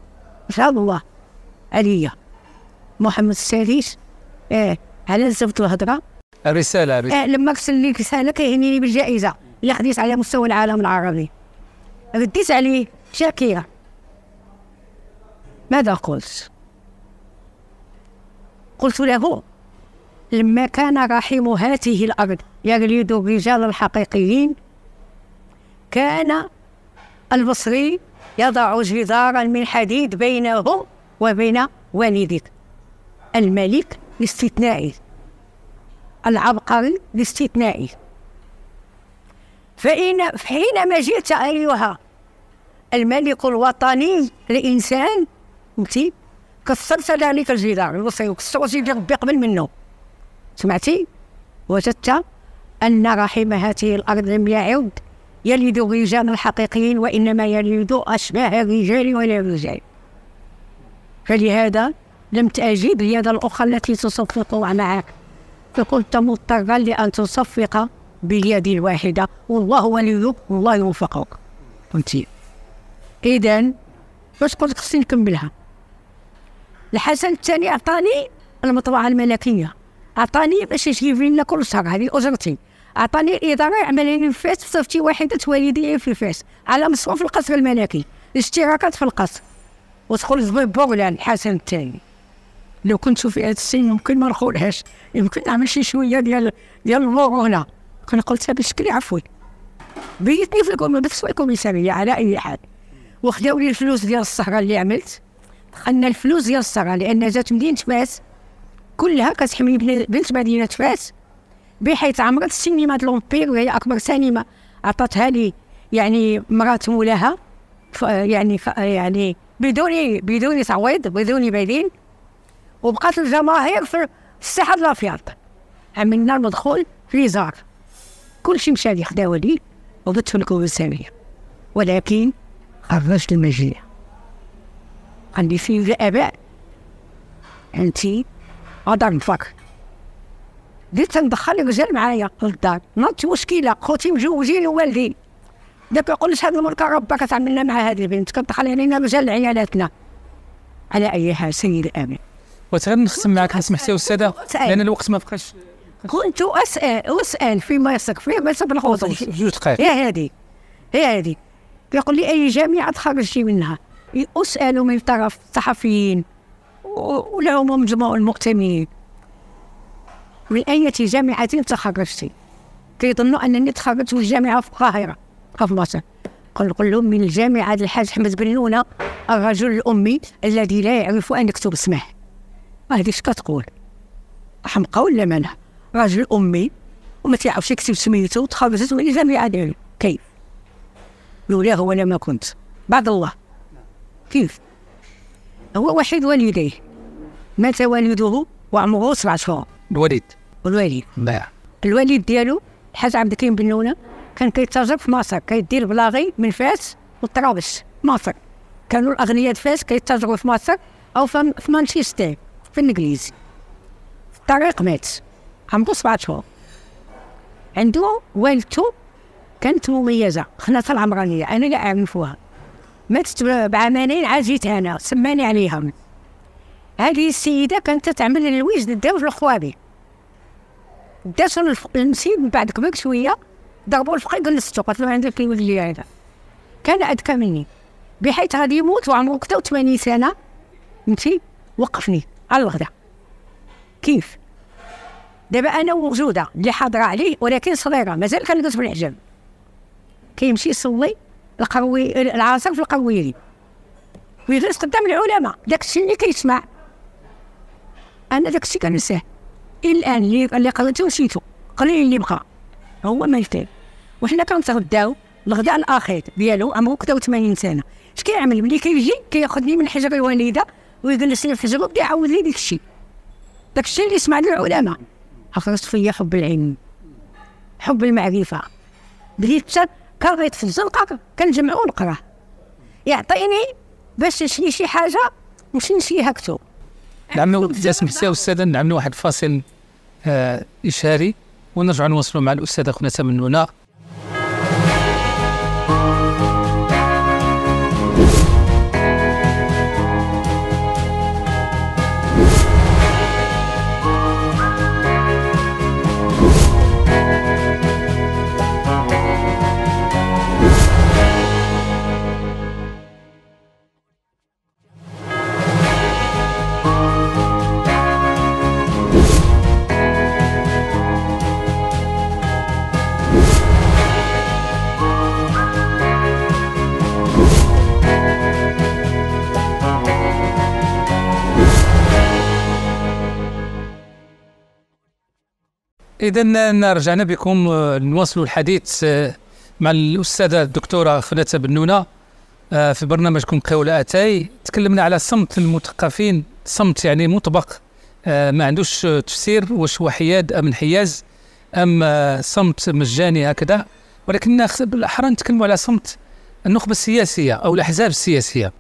يشهد الله عليا محمد السادس اه على زفت الهضره الرساله الرساله آه لما رسل لي رساله كيهنيني بالجائزه اللي خديت على مستوى العالم العربي رديت عليه شاكره ماذا قلت؟ قلت له لما كان رحيم هاته الأرض يجلد الرجال الحقيقيين كان البصري يضع جدارا من حديد بينه وبين والدك الملك الاستثنائي العبقري الاستثنائي فإن حينما جئت أيها الملك الوطني الإنسان أنت كسرت ذلك الجدار الوصي وكسرت ربي قبل منه سمعتي وجدت أن رحم هذه الأرض لم يعد يلد الرجال الحقيقيين وإنما يلد أشباه الرجال ولا الرجال فلهذا لم تجد اليد الأخرى التي تصفق معك فكنت مضطرا لأن تصفق باليد الواحدة والله وليك والله يوفقك فهمتي إذا باش قلت خصني نكملها الحسن الثاني أعطاني المطبعة الملكية أعطاني باش يجيب لنا كل شهر هذه أجرتي عطاني الاداره في فاس بصفتي وحيده والدي في فاس على مصروف القصر الملكي الاشتراكات في القصر ودخل زبيب بوغلان الحسن الثاني لو كنت في هذا السن يمكن ما نقولهاش يمكن نعمل شي شويه ديال ديال المرونه كنت قلتها بشكل عفوي بيتني في الكومي في الكوميساريه على اي حال وخداو لي الفلوس ديال السهره اللي عملت دخلنا الفلوس ديال السهره لان جات مدينه فاس كلها كتحمي بنت مدينه فاس بحيث عمرت سينما لومبير وهي يعني اكبر سينما عطاتها لي يعني مرات مولاها يعني يعني بدون بدون تعويض بدون بديل وبقات الجماهير في الساحه لافياط يعني عملنا المدخول في زار كلشي مشى لي خداو لي وضدت في الكوب السامية ولكن خرجت المجيء عندي في الآباء أنت غادر نفكر بديت ندخل غزال معايا للدار ناضت مشكله خوتي مجوزين ووالدين داك يقول لي هذا الملكه ربا كتعملنا مع هذه البنت كتدخل علينا رجال عيالاتنا على اي حال سيد الامين نختم معك سمحتي استاذه لان الوقت ما بقاش كنت اسال اسال في مصر في مصر بالخصوص جوج دقائق هي هذه هي هذه كيقول لي اي جامعه تخرجتي منها اسال من طرف الصحفيين ولهم مجموع المغتنمين من أي جامعة تخرجت؟ كيظنوا أنني تخرجت من الجامعة في القاهرة في مصر قل لهم من الجامعة الحاج أحمد بنونة الرجل الأمي الذي لا يعرف أن يكتب اسمه هذه اش كتقول حمقى ولا مالها رجل أمي وما تيعرفش يكتب سميته وتخرجت من الجامعة ديالو كيف لولا هو أنا ما كنت بعد الله كيف هو وحيد والديه مات والده وعمره سبعة شهور الوليد نعم. الوليد الوالد ديالو الحاج عبد الكريم بن لونه كان كيتاجر في مصر كيدير بلاغي من فاس وطرابلس مصر كانوا الاغنياء فاس كيتاجروا في مصر او في مانشستر في الانجليزي في الطريق مات عمرو سبعة شهور عنده والدته كانت مميزه خناتها العمرانيه انا لا اعرفها ماتت بعامين عاد جيت انا سماني عليها هذه السيده كانت تعمل الويز الدواج الخوابي داتو المسيد من بعد كبك شويه ضربوا الفقير جلستو قالت له عندك الولد اللي هذا كان اذكى مني بحيث غادي يموت وعمره كتا سنه فهمتي وقفني على الغدا كيف دابا انا موجوده اللي حاضره عليه ولكن صغيره مازال كنلبس بالحجاب كيمشي يصلي القروي العصر في القويري ويجلس قدام العلماء داك الشيء اللي كيسمع انا داك الشيء كنساه الان اللي اللي قريته مشيتو قليل اللي بقى هو ما يفتي وحنا كنتغداو الغداء الاخير ديالو عمره 83 سنه اش كيعمل ملي كيجي كياخذني من حجر الوالده ويجلسني في حجره وبدا يعاود لي داك الشيء داك الشيء اللي سمع العلماء اخرجت فيا حب العلم حب المعرفه بديت كريت في الزنقه كنجمعو ونقراه يعطيني باش نشري شي حاجه نمشي نشريها كتب نعملوا لي استاذ نعملوا واحد الفاصل آه إشاري ونرجع نواصلوا مع الأستاذ أخونا تمنونا اذا رجعنا بكم آه، نواصل الحديث آه، مع الاستاذه الدكتوره فنات بنونه آه، في برنامجكم قولة اتاي تكلمنا على صمت المثقفين صمت يعني مطبق ما عندوش تفسير واش هو حياد ام انحياز ام صمت مجاني هكذا ولكن بالاحرى نتكلموا على صمت النخبه السياسيه او الاحزاب السياسيه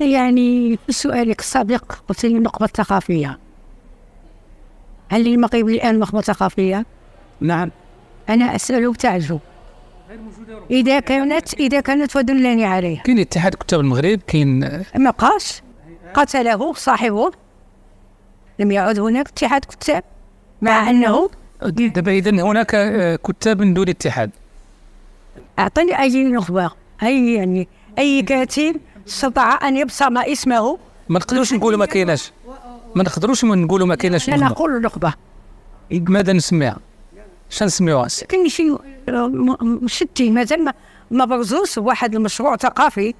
يعني سؤالك السابق قلت لي النخبه الثقافيه هل المغرب الان نخبه ثقافيه؟ نعم انا اسال تعجب اذا كانت اذا كانت فدلني عليها كاين اتحاد كتاب المغرب كاين ما بقاش قتله صاحبه لم يعد هناك اتحاد كتاب مع نعم. انه دابا اذا هناك آه، كتاب من دون اتحاد اعطني اي نخبه اي يعني اي كاتب استطاع ان يبصم اسمه ما نقدروش نقولوا ما كايناش ما نقدروش نقولوا ما كايناش لا نقول نخبه ماذا نسميها شنو نسميوها كاين شي آه، مشتي مازال ما برزوش واحد المشروع ثقافي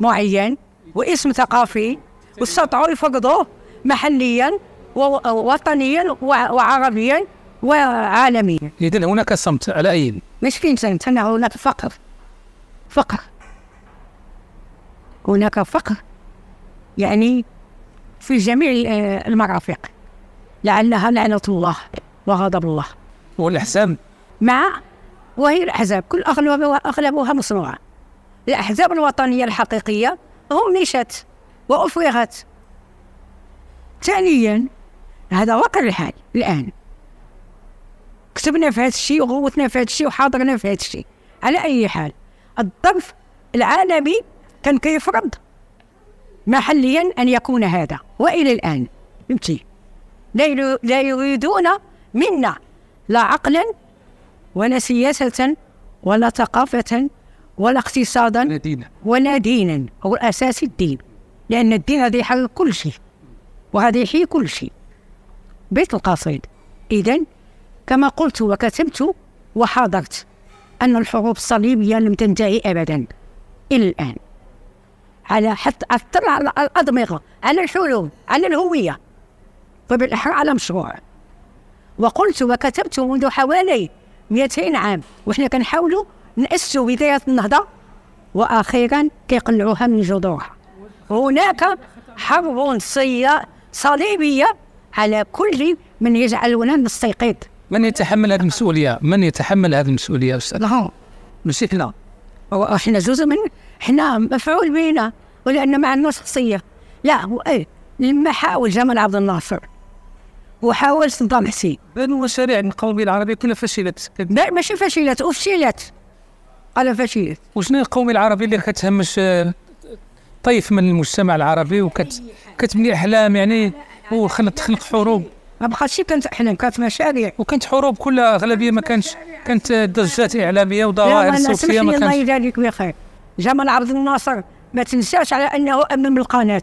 معين واسم ثقافي واستطاعوا يفرضوه محليا ووطنيا وعربيا وعالميا اذا هناك صمت على اي مش كاين صمت هناك فقر فقر هناك فقر يعني في جميع المرافق لأنها لعنة الله وغضب الله والأحزاب مع وهي الأحزاب كل أغلبها, أغلبها مصنوعة الأحزاب الوطنية الحقيقية هونشت وأفرغت ثانيا هذا واقع الحال الآن كتبنا في هذا الشيء وغوتنا في هذا الشيء وحاضرنا في هذا الشيء على أي حال الظرف العالمي كان كيفرض محليا أن يكون هذا وإلى الآن فهمتي لا يريدون منا لا عقلا ولا سياسة ولا ثقافة ولا اقتصادا ولا دينا ولا دينا هو اساس الدين لأن الدين هذا يحل كل شيء وهذا يحيي كل شيء بيت القصيد إذا كما قلت وكتبت وحاضرت أن الحروب الصليبية لم تنتهي أبدا إلى الآن على حتى أثر على الأدمغة على الحلول على الهوية وبالأحرى على مشروع وقلت وكتبت منذ حوالي 200 عام وحنا كنحاولوا نأسسوا بداية النهضة وأخيرا كيقلعوها من جذورها هناك حرب صليبية على كل من يجعلنا نستيقظ من يتحمل هذه المسؤولية؟ من يتحمل هذه المسؤولية أستاذ؟ نعم نسيتنا احنا جزء من احنا مفعول بينا ولأن ما عندنا شخصية لا هو إيه لما حاول جمال عبد الناصر وحاول صدام حسين بين المشاريع القومية العربية كلها فشلت لا ماشي فشلت أفشلت على فشلت وشنو القومية العربية اللي كتهمش آه، طيف من المجتمع العربي وكت كتبني احلام يعني تخلق حروب ما بقاتش كانت احلام كانت مشاريع وكانت حروب كلها اغلبيه ما كانش كانت ضجات اعلاميه وظواهر صوفيه ما كانش الله يجازيك بخير جمال عبد الناصر ما تنساش على انه امم القناه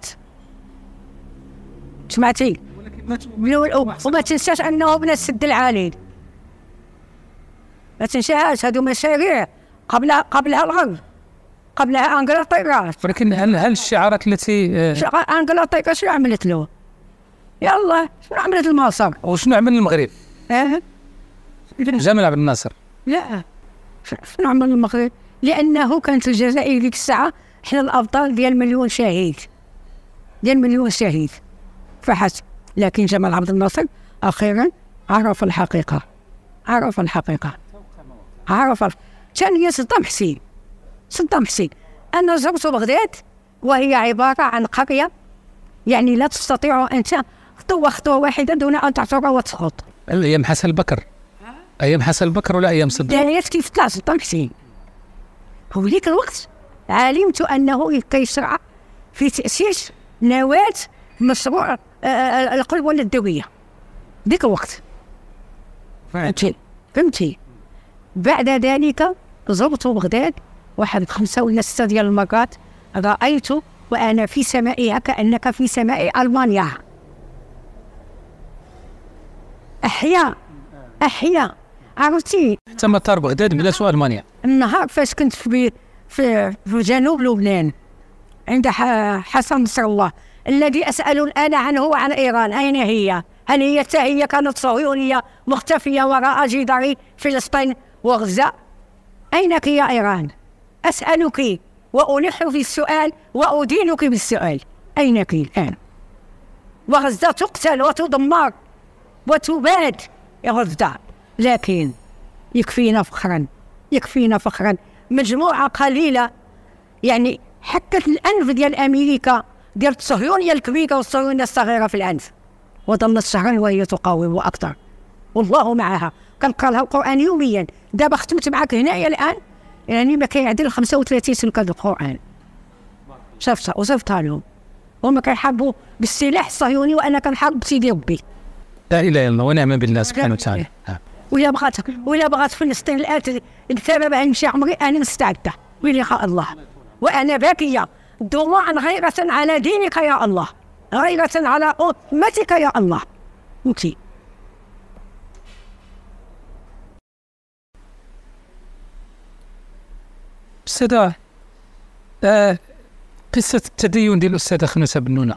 سمعتي وما تنساش انه من السد العالي ما تنساهاش هادو مشاريع قبل قبلها الغرب قبلها انجلترا ولكن هل هل الشعارات التي آه، انجلترا شنو عملت له؟ يلا شنو عملت المصر؟ وشنو عمل المغرب؟ اه جمال عبد الناصر لا شنو عمل المغرب؟ لانه كانت الجزائر ديك الساعه احنا الابطال ديال مليون شهيد ديال مليون شهيد فحسب لكن جمال عبد الناصر اخيرا عرف الحقيقه عرف الحقيقه عرف هي صدام حسين صدام حسين انا زرت بغداد وهي عباره عن قريه يعني لا تستطيع انت خطوه خطوه واحده دون ان تعثر وتسقط ايام حسن بكر ايام حسن بكر ولا ايام صدام بدايه كيف طلع صدام حسين هو ذيك الوقت علمت انه كيسرع في تاسيس نواه مشروع آه، آه، القلوه الدويه ذاك الوقت فهمتي فهمتي بعد ذلك زرت بغداد واحد خمسه ولا سته ديال المرات رايت وانا في سمائها كانك في سماء المانيا احيا احيا عرفتي حتى مطار بغداد بلا المانيا النهار فاش كنت في في جنوب لبنان عند حسن نصر الله الذي أسأل الآن عنه وعن إيران أين هي؟ هل هي هي كانت صهيونية مختفية وراء جدار فلسطين وغزة؟ أينك يا إيران؟ أسألك وألح في السؤال وأدينك بالسؤال أينك الآن؟ وغزة تقتل وتدمر وتباد يا غزة لكن يكفينا فخرا يكفينا فخرا مجموعه قليله يعني حكت الانف ديال امريكا ديال الصهيونيه الكبيره والصهيونيه الصغيره في الانف وظلت شهرا وهي تقاوم واكثر والله معها كنقرا لها القران يوميا دابا ختمت معك هنايا الان يعني ما كيعدل 35 سلكه القران شفتها وصفتها لهم هما كيحاربوا بالسلاح الصهيوني وانا كنحارب بسيدي ربي لا اله الا الله ونعم بالله سبحانه وتعالى ويا بغات ويا بغات فلسطين الان الثمن نمشي عمري انا مستعده ولقاء الله وانا باكيه ضموعا غيرة على دينك يا الله غيرة على أمتك يا الله أنت أستاذة آه قصة التدين ديال الأستاذة خنوسة بنونة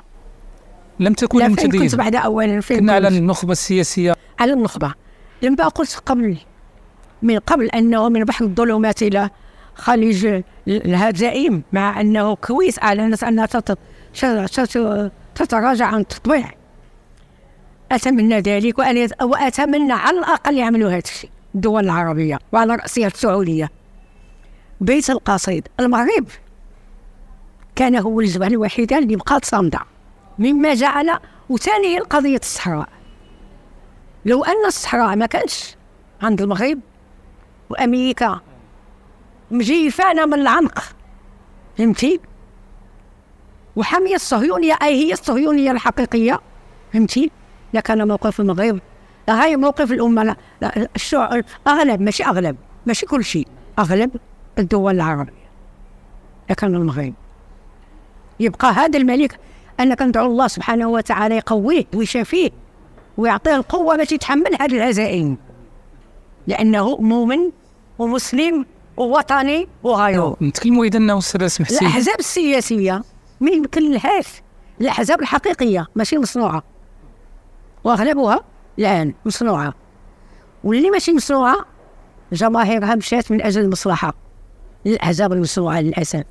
لم تكن متدينة كنت بعد أولا فين كنا على النخبة السياسية على النخبة لم قلت قبل من قبل أنه من بحر الظلمات إلى خليج الهزائم مع أنه كويس أعلنت أنها تتراجع عن التطبيع أتمنى ذلك وأن وأتمنى على الأقل يعملوا هذا الشيء الدول العربية وعلى رأسها السعودية بيت القصيد المغرب كان هو الجبهة الوحيدة اللي بقات صامدة مما جعل وثاني قضية الصحراء لو ان الصحراء ما كانتش عند المغرب وامريكا فعلا من العمق فهمتي وحاميه الصهيونيه اي هي الصهيونيه الحقيقيه فهمتي لكان موقف المغرب هاي موقف الامه لا الشعب اغلب ماشي اغلب ماشي كل شيء اغلب الدول العربيه لكن المغرب يبقى هذا الملك انا كندعو الله سبحانه وتعالى يقويه ويشافيه ويعطيه القوة باش يتحمل هذه الهزائم لأنه مؤمن ومسلم ووطني وغيره نتكلموا إذا أنه أستاذ محسن الأحزاب السياسية ما يمكن لهاش الأحزاب الحقيقية ماشي مصنوعة وأغلبها الآن مصنوعة واللي ماشي مصنوعة جماهيرها مشات من أجل المصلحة الأحزاب المصنوعة للأسف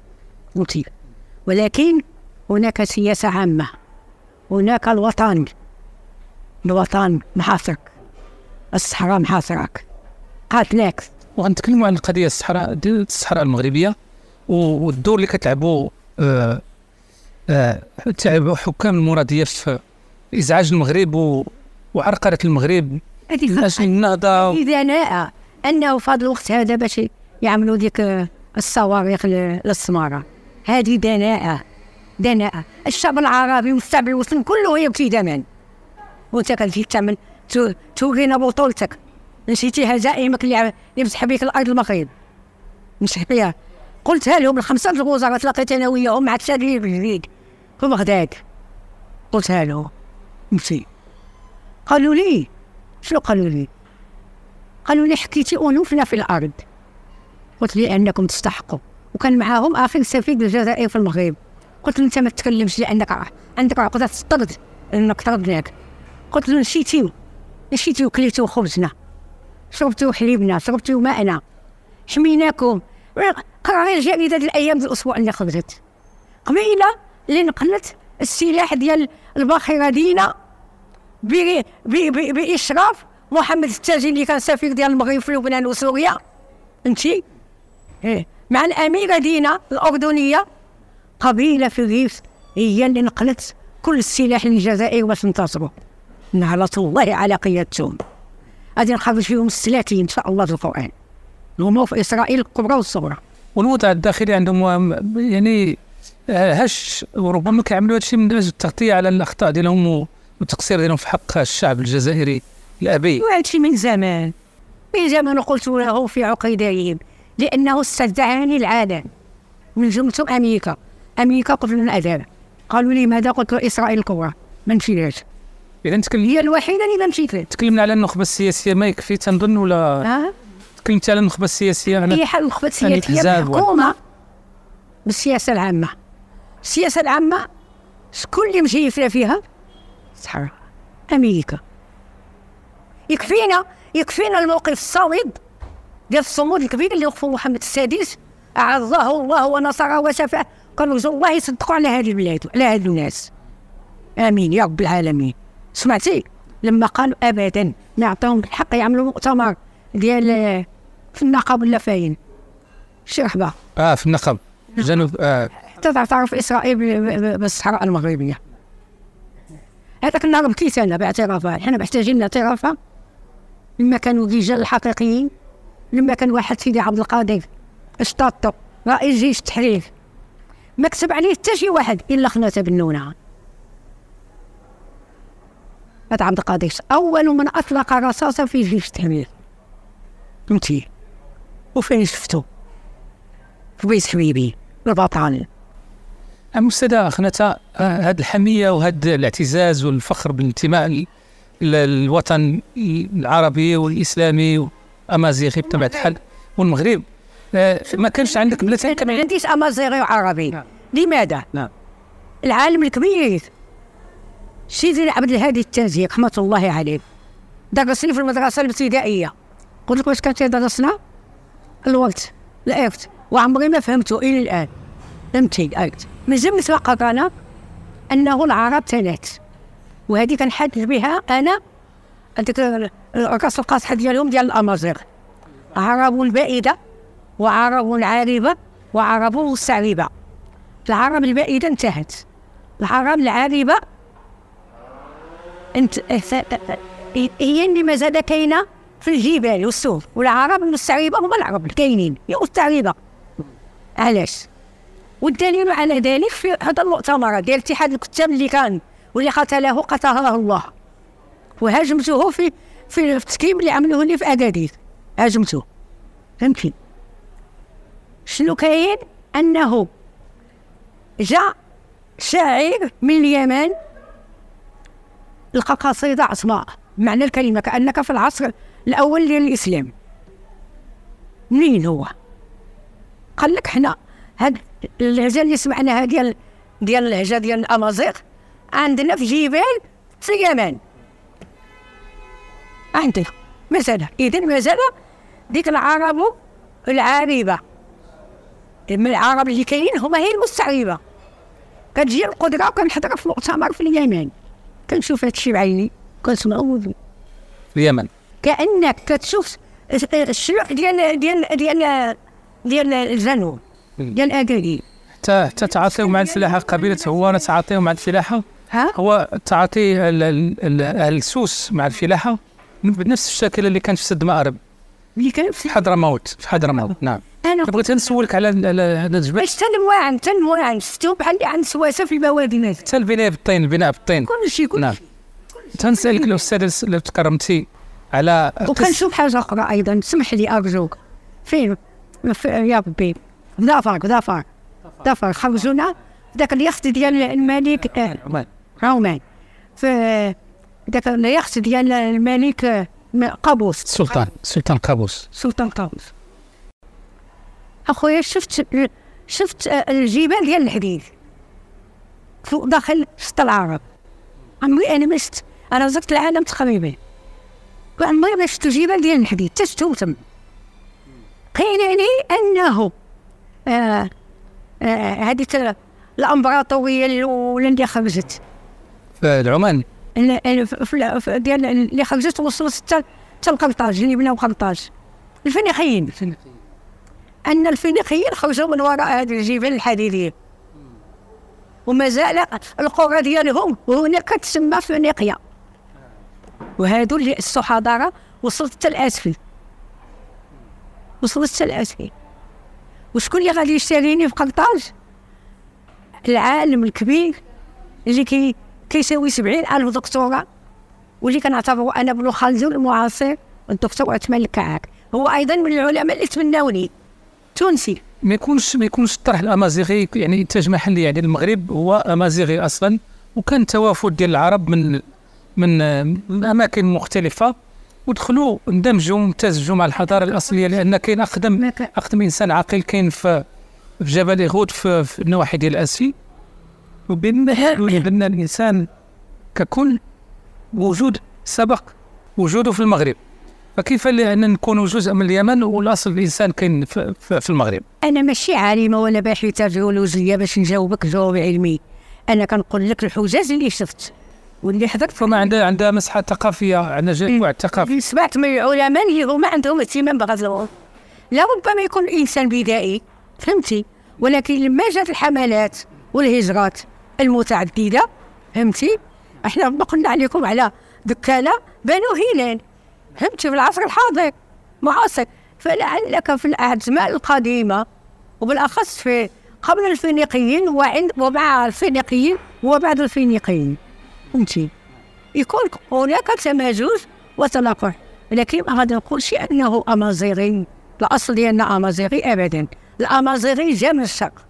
ولكن هناك سياسة عامة هناك الوطن الوطن محاصرك الصحراء محاصرك قاتلك وغنتكلموا عن القضية الصحراء الصحراء المغربيه والدور اللي كتلعبوا آه آه تلعبوا حكام المراديه في ازعاج المغرب وعرقله المغرب هذه النهضه اذا دناءه انه في هذا الوقت هذا باش يعملوا ديك آه، الصواريخ للسماره هذه دناءه دناءه الشعب العربي والشعب الوسطي كله يبكي دما وانت كتجي تعمل تورينا بطولتك نسيتي هزائمك اللي مسح بك الارض المغرب مسح بها قلتها لهم الخمسه الوزراء تلاقيت انا وياهم مع التدريب الجديد في بغداد قلتها لهم مشي قالوا لي شنو قالوا لي قالوا لي حكيتي انوفنا في الارض قلت لي انكم تستحقوا وكان معاهم اخر سفير الجزائر في المغرب قلت له انت ما تكلمش لانك عندك عقده الطرد انك طردناك قلت له نسيتيو نسيتيو كليتو خبزنا شربتو حليبنا شربتو ماءنا حميناكم جاني ذات الأيام الأسبوع اللي خرجت قبيلة اللي نقلت السلاح ديال الباخرة دينا بإشراف محمد التاجي اللي كان سفير ديال المغرب في لبنان وسوريا انتي إيه. مع الأميرة دينا الأردنية قبيلة في الريف هي اللي نقلت كل السلاح للجزائر باش انتصروا نهرة الله على قيادتهم غادي نخرج فيهم الثلاثين ان شاء الله في القران هما في اسرائيل الكبرى والصغرى والوضع الداخلي عندهم يعني آه، هش وربما كيعملوا هذا الشيء من اجل التغطيه على الاخطاء ديالهم والتقصير ديالهم في حق الشعب الجزائري الابي وهذا الشيء من زمان من زمان قلت له في عقيدتهم لانه استدعاني العالم من جملته امريكا امريكا قبل الأذان قالوا لي ماذا قلت له اسرائيل الكبرى ما نمشيلهاش اذا تكلم هي الوحيده اللي مشيت فيها تكلمنا على النخبه السياسيه ما يكفي تنظن ولا آه. تكلمت على النخبه السياسيه انا هي حل النخبه السياسيه الحكومه بالسياسه العامه السياسه العامه شكون اللي مشي فيها فيها امريكا يكفينا يكفينا الموقف الصامد ديال الصمود الكبير اللي وقفوا محمد السادس اعزه الله ونصره وشفاه قالوا الله يصدقوا على هذه البلاد على هذه الناس امين يا رب العالمين سمعتي لما قالوا ابدا ما عطاهم الحق يعملوا مؤتمر ديال آه، في النقب ولا فاين شي رحبه اه في النقب نعم. جنوب اه حتى تعترف اسرائيل بالصحراء المغربيه هذاك النهار بكيت انا باعترافها حنا محتاجين اعترافها لما كانوا الرجال الحقيقيين لما كان واحد سيدي عبد القادر اشطاطو رئيس جيش التحرير ما كتب عليه حتى شي واحد الا خناته بنونه هذا عبد القادر اول من اطلق رصاصه في جيش التحرير فهمتي وفين شفتو في بيت حبيبي البطل أم أستاذ خنتا هاد الحمية وهاد الاعتزاز والفخر بالانتماء للوطن العربي والإسلامي وأمازيغي بطبيعة الحال والمغرب آه، ما كانش عندك بلا ما عنديش أمازيغي وعربي نعم. لماذا؟ نعم العالم الكبير سيدي عبد الهادي التازي رحمه الله عليه درسني في المدرسه الابتدائيه قلت لك واش كان تيدرسنا الورث الارث وعمري ما فهمته الى الان فهمتي من مازال متوقف انا انه العرب ثلاث وهذه كنحدد بها انا هذيك الراس القاصحه ديالهم ديال الامازيغ عرب بائده وعرب عاربه وعرب مستعربه العرب البائده انتهت العرب العاربه انت هي اللي إيه- إيه مازال كاينه في الجبال والسوق والعرب المستعربه هما العرب الكاينين يا مستعربه علاش والدليل على ذلك في هذا المؤتمر ديال اتحاد الكتاب اللي كان واللي قتله قتله الله وهاجمته في في التكييم اللي عملوه لي في اكادير هاجمته فهمتي شنو كاين انه جاء شاعر من اليمن قصيدة عصماء معنى الكلمة كأنك في العصر الأول ديال الإسلام منين هو قال لك حنا هاد اللهجة اللي سمعناها ديال ديال اللهجة ديال الأمازيغ عندنا في جبال في اليمن عندنا مثلا إذا مازال ديك العرب العاربة من العرب اللي كاينين هما هي المستعربة كتجي القدرة وكنحضر في مؤتمر في اليمن كنشوف الشيء بعيني كنسمعو في اليمن كانك كتشوف الشلوح ديال ديال ديال ديال الجنوب ديال اكادير حتى حتى تعاطيو مع الفلاحه قبيله هو انا تعاطيو مع الفلاحه هو تعاطي السوس مع الفلاحه بنفس الشكل اللي كان في سد مأرب اللي كان في حضرموت في حضرموت آه. نعم انا بغيت نسولك على على هذا الجبل اش تنواعن تنواعن شفتو بحال اللي عند سواسه في ناس حتى البناء بالطين البناء بالطين كلشي كلشي نعم تنسالك الاستاذ لو تكرمتي على وكنشوف حاجه اخرى ايضا سمح لي ارجوك فين يا ربي ظفر ظفر ظفر خرجونا ذاك اليخت ديال الملك آه، عمان عمان ف ذاك اليخت ديال الملك آه، قابوس السلطان السلطان قابوس السلطان قابوس اخويا شفت شفت آه، الجبال ديال الحديد فوق داخل شط العرب عمري انا ما شفت انا زرت العالم تقريبا وعمري ما شفت الجبال ديال الحديد حتى شفتهم قيل لي انه آه آه الامبراطوريه الاولى اللي خرجت في العمان ديال اللي خرجت وصلت حتى لقرطاج اللي بناو قرطاج الفينيقيين الفينيقيين أن الفينيقيين خرجوا من وراء هذه الجبال الحديدية ومازال القرى ديالهم هناك كتسمى فينيقيا وهادو اللي أسسوا حضارة وصلت حتى الأسفل وصلت حتى الأسفل وشكون اللي غادي يشتريني في قرطاج العالم الكبير اللي كي كيساوي 70 ألف دكتورة واللي كنعتبره أنا ابن خلدون المعاصر الدكتور عثمان الكعك هو أيضا من العلماء اللي تمناوني تونسي ما يكونش ما يكونش الطرح الامازيغي يعني انتاج محلي يعني المغرب هو امازيغي اصلا وكان توافد ديال العرب من من اماكن مختلفه ودخلوا اندمجوا وامتزجوا مع الحضاره الاصليه لان كاين اقدم اقدم انسان عاقل كاين في في جبل ايغود في, في النواحي ديال اسفي وبين الانسان ككل وجود سبق وجوده في المغرب فكيف لان نكونوا جزء من اليمن والاصل الانسان كاين في المغرب انا ماشي عالمه ولا باحثه جيولوجيه باش نجاوبك جواب علمي انا كنقول لك الحجاج اللي شفت واللي حضرت فما عندها عندها مسحه ثقافيه عندها جميع إيه. ثقافي إيه، سمعت من العلماء اللي هما عندهم اهتمام بغزلهم لا ربما يكون الانسان بدائي فهمتي ولكن لما جات الحملات والهجرات المتعدده فهمتي احنا ما قلنا عليكم على دكانه بنو هلال فهمتي في العصر الحاضر معاصر فلعلك في الأزمان القديمة وبالأخص في قبل الفينيقيين وعند ومع الفينيقيين وبعد الفينيقيين فهمتي يكون هناك تمازج وتناقض لكن ما غادي نقولش انه امازيغي الاصل ديالنا امازيغي ابدا الامازيغي جا من الشرق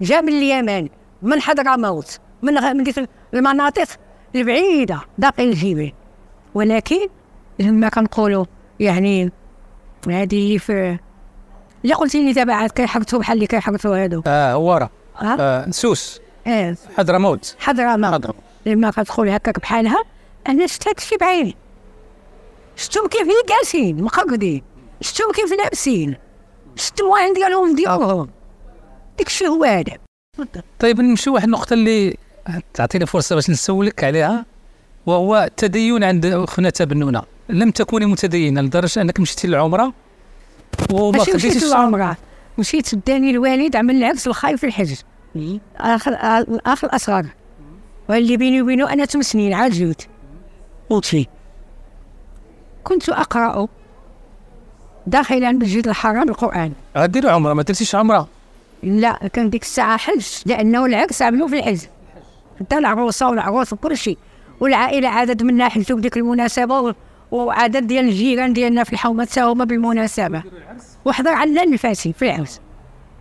جا من اليمن من حضرموت من من ديك المناطق البعيده داخل الجبال ولكن لما كنقولوا يعني هذه اللي في اللي قلتي لي دابا عاد كيحبطوا بحال اللي كيحبطوا هادو اه هو راه آه نسوس ايه حضرموت حضرموت حضرموت لما كتقول هكاك بحالها انا شفت هادشي بعيني شفتهم كيف جالسين مقاقدين شفتهم كيف لابسين شفت المواعين ديالهم ديالهم الشيء هو هذا طيب نمشيو واحد النقطه اللي تعطيني فرصه باش نسولك عليها وهو التدين عند اخونا تبنونه لم تكوني متدينه لدرجه انك مشيتي للعمره وما خديتيش مشيت للعمره مشيت داني الوالد عمل العكس الخايف في الحج اخر الاخ الاصغر واللي بيني وبينه انا ثمان سنين عاد جيت موتي كنت اقرا داخلا المسجد الحرام القران غديري عمره ما درتيش عمره لا كان ديك الساعه حج لانه العكس عملوه في الحج حتى العروسه والعروس وكل شيء والعائله عدد منا حلتو بديك المناسبه وعدد ديال الجيران ديالنا في الحومه حتى بالمناسبه وحضر علان الفاسي في العرس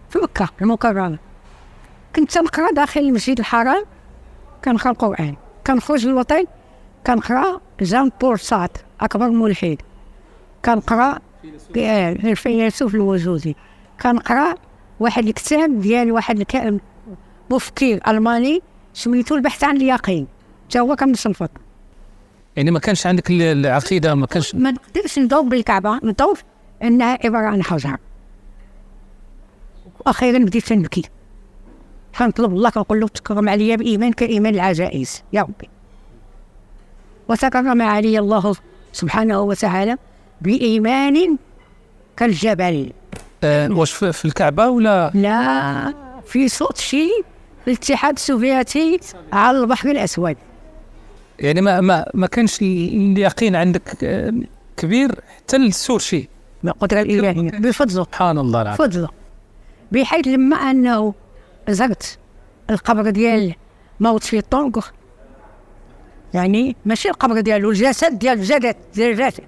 في مكه المكرمه كنت تنقرا داخل المسجد الحرام كنقرا القران كنخرج للوطن كنقرا جان بول سات اكبر ملحد كنقرا الفيلسوف آه، الوجودي كنقرا واحد الكتاب ديال واحد مفكر الماني سميتو البحث عن اليقين حتى هو كان كنصنفض يعني ما كانش عندك العقيده ما كانش ما نقدرش ندور بالكعبه ندور انها عباره عن حجر واخيرا بديت نبكي كنطلب الله كنقول له تكرم عليا بايمان كايمان العجائز يا ربي وتكرم علي الله سبحانه وتعالى بايمان كالجبل أه واش في الكعبه ولا لا في صوت شيء الاتحاد السوفيتي على البحر الاسود يعني ما ما ما كانش اليقين عندك آه، كبير حتى للسور شيء بالقدره الالهيه بفضله سبحان الله العظيم بفضله بحيث لما انه زرت القبر ديال موت في طونغ يعني ماشي القبر ديالو الجسد ديال الجدد ديال الجسد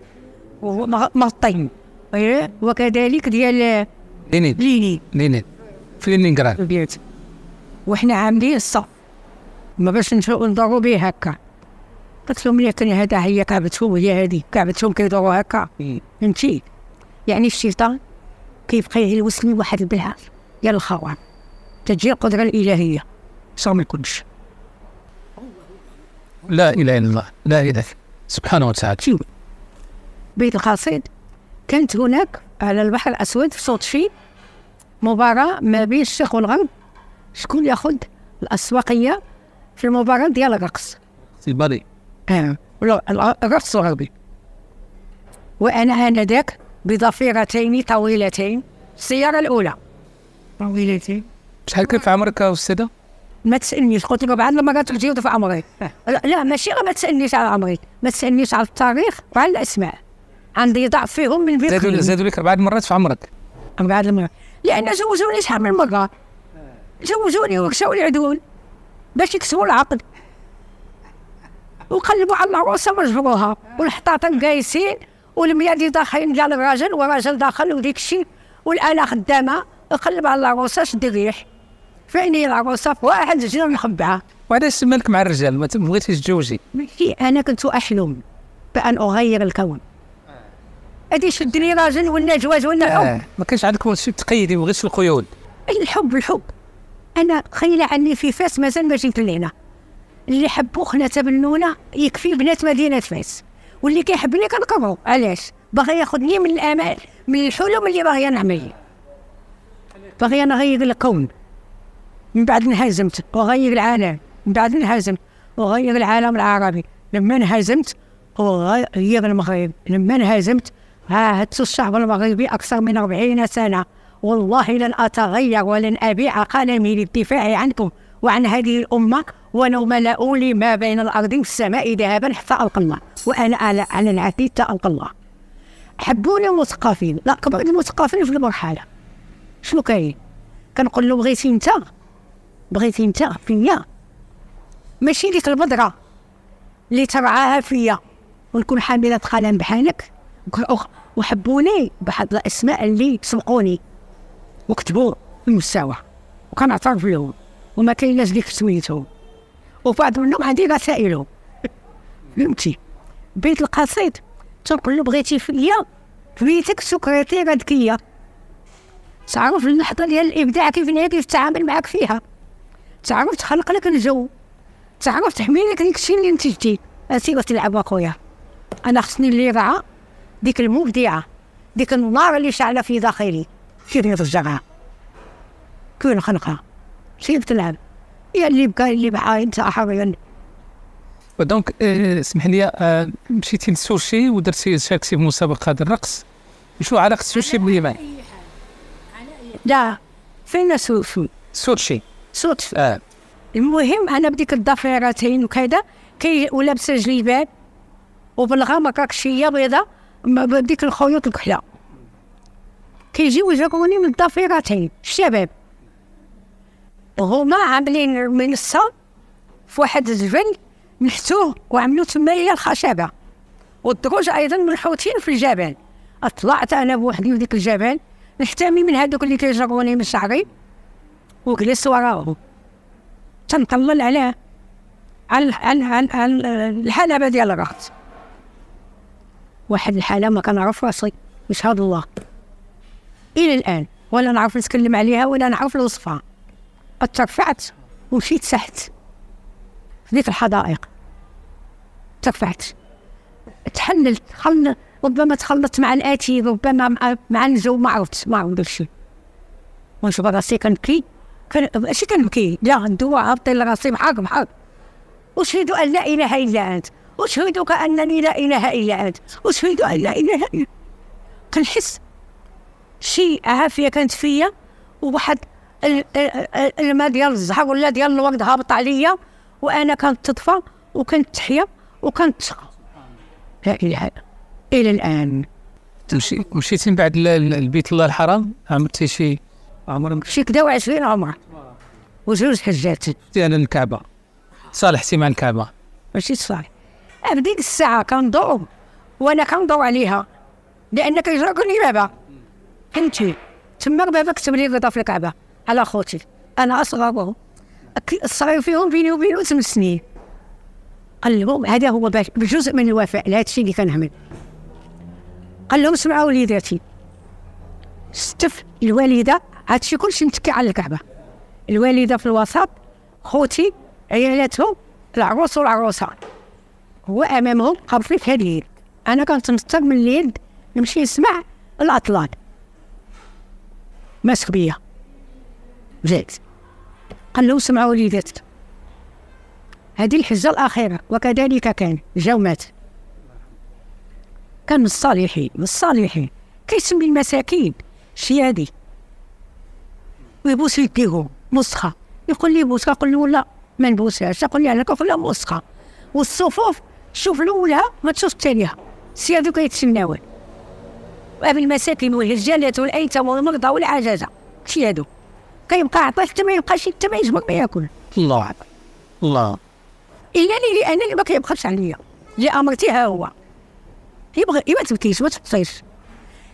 وهو مغطين أيوة. وكذلك ديال آه، لينين لينين لينين في لينينغراد وحنا عاملين الصف ما باش نضربوا به هكا قلت لهم كان هذا هي كعبتهم هي هذه كعبتهم كيدوروا هكا فهمتي يعني الشيطان كيبقى لي واحد البلعه ديال الخوان تجي القدره الالهيه صار ما يكونش لا اله الا الله لا اله سبحانه وتعالى بيت القصيد كانت هناك على البحر الاسود في صوتشي مباراه ما بين الشيخ والغرب شكون ياخذ الاسواقيه في المباراه ديال الرقص سيبالي آه. الرقص الغربي وأنا آنذاك بضفيرتين طويلتين السيارة الأولى طويلتين شحال كان في عمرك أستاذة؟ ما تسالنيش قلت لك بعض المرات جيود في عمري لا ماشي ما تسالنيش على عمري ما تسالنيش على التاريخ وعلى الاسماء عندي ضعف فيهم من بين زادوا زادوا لك أربع مرات في عمرك أربع المرات لان زوجوني شحال من مره زوجوني وكشاو العدول باش يكسبوا العقد وقلبوا على العروسه وجبروها والحطاطه قايسين والميادي داخلين ديال الراجل والراجل داخل وديك الشيء والاله خدامه قلب على العروسه شد الريح عيني العروسه في واحد جنون مخبعه وعلاش مالك مع الرجال ما بغيتيش تزوجي؟ انا كنت احلم بان اغير الكون هادي شدني راجل ولا جواز ولا آه، حب آه. ما كانش عندكم شي تقيدي وغير القيود الحب الحب انا خيل عني في فاس مازال ما جيت لهنا اللي حبوا خنا تبنونا يكفي بنات مدينه فاس واللي كيحبني كنكبرو علاش باغي ياخذني من الامال من الحلم اللي باغي نعمل باغي نغير الكون من بعد انهزمت وغير العالم من بعد انهزمت وغير العالم العربي لما انهزمت وغير المغرب لما انهزمت عاهدت الشعب المغربي أكثر من 40 سنة والله لن أتغير ولن أبيع قلمي للدفاع عنكم وعن هذه الأمة ونملاء ما بين الأرض والسماء ذهبا حتى ألقى الله وأنا على العتيد حتى ألقى الله حبونا المثقفين لا كبر المثقفين في المرحلة شنو كاين كنقول له بغيتي انت بغيتي انت فيا ماشي ديك البذرة اللي ترعاها فيا ونكون حاملة قلم بحالك وحبوني بحد الأسماء اللي سبقوني وكتبوا المستوى وكنعترف بهم وما كايناش ديك سميتو وبعض منهم عندي رسائلو فهمتي بيت القصيد تنقول له بغيتي فيا بيتك سكرتيره ذكيه تعرف اللحظه ديال الابداع كيف هي كيف تعامل معك فيها تعرف تخلق لك الجو تعرف تحمي لك ديك الشيء اللي نتجتي اسير تلعب اخويا انا خصني اللي راه ديك المبدعه ديك النار اللي شاعله في داخلي كيف نرجعها كون نخلقها سير تلعب يا اللي بقى اللي بحا انت حريا يعني. دونك آه، اسمح لي آه، مشيتي للسوشي ودرتي شاركتي في مسابقه الرقص شو علاقه السوشي بالايمان؟ لا فين سوشي؟ سوشي سوشي اه المهم انا بديك الضفيرتين وكذا كي ولابسه جليبان وبالغامق راك شي بيضاء بديك الخيوط الكحله كيجيو يجاكوني من الضفيرتين الشباب هما عاملين منصة في واحد الجبل نحتوه وعملوا تما هي الخشبة والدروج أيضا منحوتين في الجبل طلعت أنا بوحدي في ديك الجبل نحتمي من هادوك اللي كيجروني من شعري وجلست وراهم تنطلل على على على على الحلبة ديال الرخت واحد الحالة ما كنعرف راسي مش هاد الله إلى الآن ولا نعرف نتكلم عليها ولا نعرف نوصفها قد ترفعت ومشيت تحت ذيك الحدائق ترفعت تحللت خلنا ربما تخلطت مع الاتي ربما مع, مع الجو ما عرفت ما عرفت شيء ونشوف راسي كنبكي كان ماشي كنبكي لا ندوى هابطين راسي بحق بحق اشهد ان لا اله الا انت اشهدك انني لا اله الا انت اشهد ان لا اله الا كنحس شي عافيه كانت فيا وواحد الماء ديال الزهر ولا ديال الورد هابط عليا وانا كانت تطفى وكنت تحيا وكانت تسقى الى الان تمشي مشيتي من بعد لبيت الله الحرام عمرتي شي عمر شي كدا و20 عمر وجوج حجات انا الكعبه صالحتي مع الكعبه ماشي صالح بديك الساعه كندور وانا كندور عليها لان كيجرقني بابا فهمتي تما بابا كتب لي الرضا في الكعبه على خوتي انا اصغرهم الصغير فيهم بيني وبينه ثمان سنين قال لهم هذا هو بجزء من الوفاء لهذا الشيء اللي كنعمل قال لهم اسمعوا وليداتي ستف الوالده هذا الشيء كلشي متكي على الكعبه الوالده في الوسط خوتي عيالاتهم العروس والعروسه هو امامهم قبل في هذا الليل انا كنت نضطر من الليل نمشي نسمع الاطلال ماسك بيا جات قال له سمع وليدتك هذه الحجة الأخيرة وكذلك كان جا مات كان من الصالحين من الصالحين كيسمي المساكين شيادي ويبوس يديهم مسخة يقول لي بوسخة قول له لا ما نبوسهاش قول لي عليك قول له مسخة والصفوف شوف الأولى ما تشوف الثانية سي هادو كيتسناوها وأبي المساكين والهجالات والأيتام والمرضى والعجزة شي كيبقى عطاه حتى ما يبقاش حتى ما يجبر ما ياكل الله عبر. الله إلا لي اللي ما كيبقاش عليا اللي امرتيها هو يبغي ما تبكيش ما تحطيش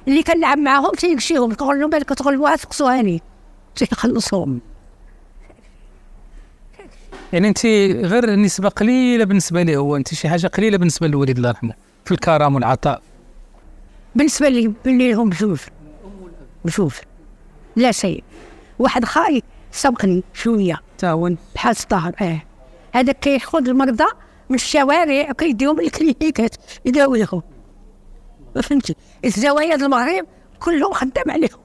اللي كنلعب معاهم تيكشيهم تقول لهم بالك لهم تقصوها لي تيخلصهم يعني انت غير نسبه قليله بالنسبه ليه هو انت شي حاجه قليله بالنسبه للوالد الله يرحمه في الكرم والعطاء بالنسبه لي باللي لهم بجوج بجوج لا شيء واحد خايف سبقني شويه تاون بحال الطهر اه هذا كياخذ المرضى من الشوارع وكيديهم للكلينيكات يداويهم فهمتي الزوايا المغرب كلهم خدام عليهم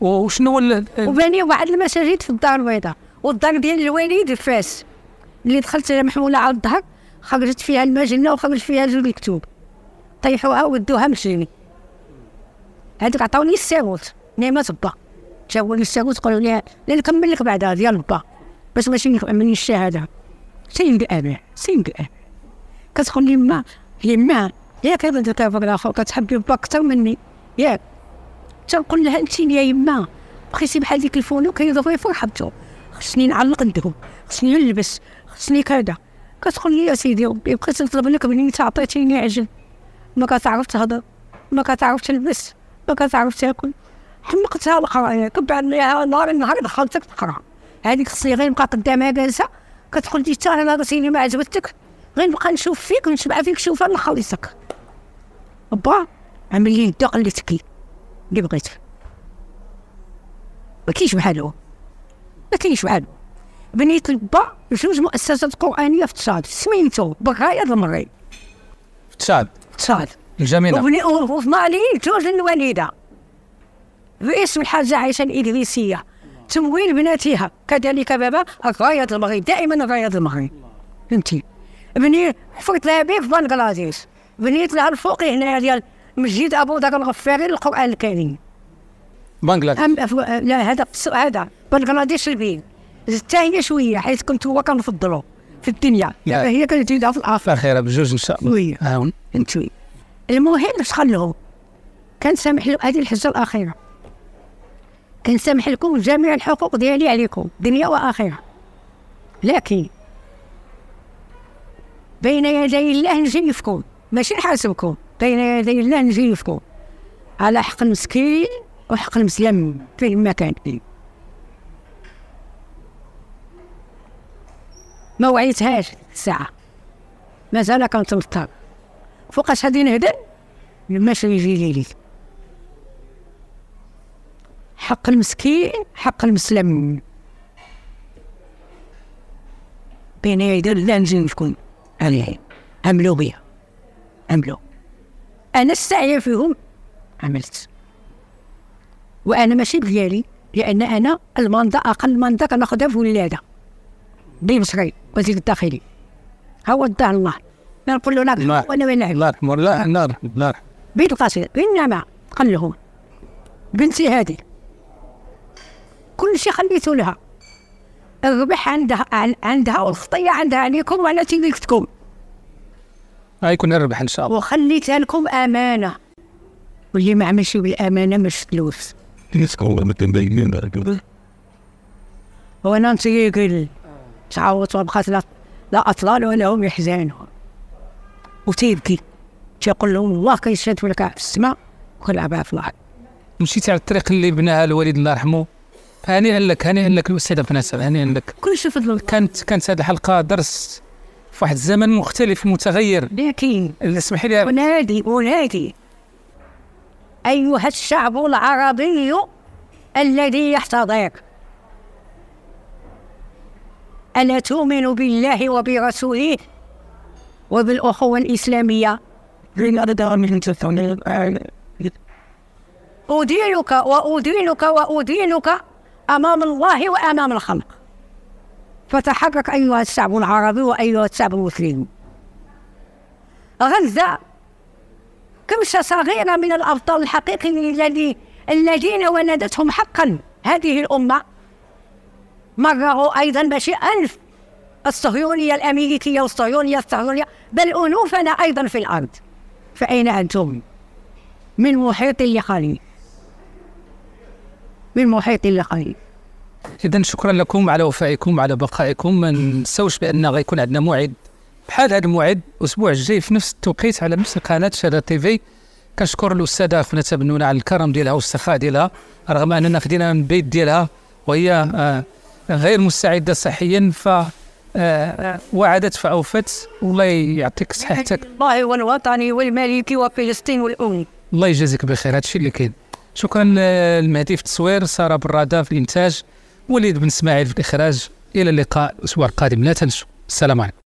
وشنو ال... وباني بعض المساجد في الدار البيضاء والدار ديال الوالد فاس اللي دخلت انا محموله على الظهر خرجت فيها المجنه وخرج فيها زوج الكتب طيحوها ودوها مشيني هذيك عطاوني السيروت نعمه با تاول الساكو تقولوا لها لا نكمل لك بعدها ديال با باش ماشي من الشهاده سيد ابي سيد ابي كتقول لي ما يما ياك هذا انت كيفك الاخر كتحبي با اكثر مني ياك تنقول لها انت يا يما بقيتي بحال ديك الفونو في فرحبتو خصني نعلق ندهو خصني نلبس خصني كذا كتقول لي يا سيدي ربي بقيت نطلب لك مني انت عطيتيني عجل ما كتعرف تهضر ما كتعرف تلبس ما كتعرف تاكل حمقتها القرايه يعني كب عليها نهار نهار دخلتك تقرا هذيك غير نبقى قدامها جالسه كتقول لي حتى انا راسيني ما عجبتك غير نبقى نشوف فيك ونشبع فيك شوفه نخلصك با عمل لي الدا اللي تكي اللي بغيت ما كاينش بحالو ما كاينش بحالو بنيت با جوج مؤسسات قرانيه في تشاد سميتو بغايا المري في تشاد تشاد الجميله وفي مالي جوج الوالده باسم الحاجة عائشة الإدريسية تمويل بناتها كذلك بابا غاية المغرب دائما غاية المغرب فهمتي بني حفرت لها بيه في بنغلاديش بنيت لها الفوق هنا ديال مسجد ابو ذر الغفاري للقران الكريم بنغلاديش أم أفو... لا هذا هذا بنغلاديش البين زدتها هي شويه حيث كنت هو كنفضلو في الدنيا دابا هي كانت جيدة في الاخر الاخيره بجوج ان شاء الله وي هاون المهم باش خلوه سامح له هذه الحجه الاخيره كنسامح لكم جميع الحقوق ديالي عليكم دنيا واخره لكن بين يدي الله نجيفكم ماشي نحاسبكم بين يدي الله نجيفكم على حق المسكين وحق المسلم في ما كان ما وعيتهاش الساعة مازال كنتوتر فوقاش غادي نهدر ماشي يجي ليلي حق المسكين حق المسلم بين يدي لا نكون عليهم عملوا بها عملوا أنا السعي فيهم عملت وأنا ماشي بديالي لأن أنا المندا أقل مندا ناخذها في ولاده الولادة بمصري وزير الداخلي ها هو الدار الله ما نقول له لا وين ولا نار نار نار بيت القصير بين ما قال لهم بنتي هذه كل شيء خليته لها الربح عندها عندها والخطيه عندها عليكم وعلى تليفتكم غيكون الربح ان شاء الله وخليتها لكم امانه واللي ما عملش بالامانه ما فلوس الله ما كان وانا نتيقل تعوط وبقات لا لا اطلال ولا هم يحزنوا وتيبكي تيقول لهم الله كيشهد الكعب في السماء وكنلعبها في الارض مشيتي على الطريق اللي بناها الوالد الله يرحمه هاني لك هاني لك الاستاذه فناسه هاني لك كل شيء فضل كانت كانت هذه الحلقه درس في واحد الزمن مختلف متغير لكن اسمح لي انادي انادي ايها الشعب العربي الذي يحتضر الا تؤمن بالله وبرسوله وبالاخوه الاسلاميه أدينك وأدينك وأدينك أمام الله وأمام الخلق فتحرك أيها الشعب العربي وأيها الشعب المسلم غزة كمشة صغيرة من الأبطال الحقيقيين الذي الذين ولدتهم حقا هذه الأمة مره أيضا بشي ألف الصهيونية الأمريكية والصهيونية الصهيونية بل أنوفنا أيضا في الأرض فأين أنتم من محيط لخليل بالمحيط الا اذا شكرا لكم على وفائكم على بقائكم ما نساوش بان غيكون عندنا موعد بحال هذا الموعد الاسبوع الجاي في نفس التوقيت على نفس القناه شاده تي في كنشكر الاستاذه خونا تبنونا على الكرم ديالها والسخاء ديالها رغم اننا خدينا من البيت ديالها وهي آه، غير مستعده صحيا ف آه، آه، وعدت فاوفت والله يعطيك صحتك الله والوطني والملكي وفلسطين والام الله يجازيك بخير هذا الشيء اللي كاين شكرا للمهدي في التصوير ساره برادا في الانتاج وليد بن اسماعيل في الاخراج الى اللقاء الاسبوع القادم لا تنسوا السلام عليكم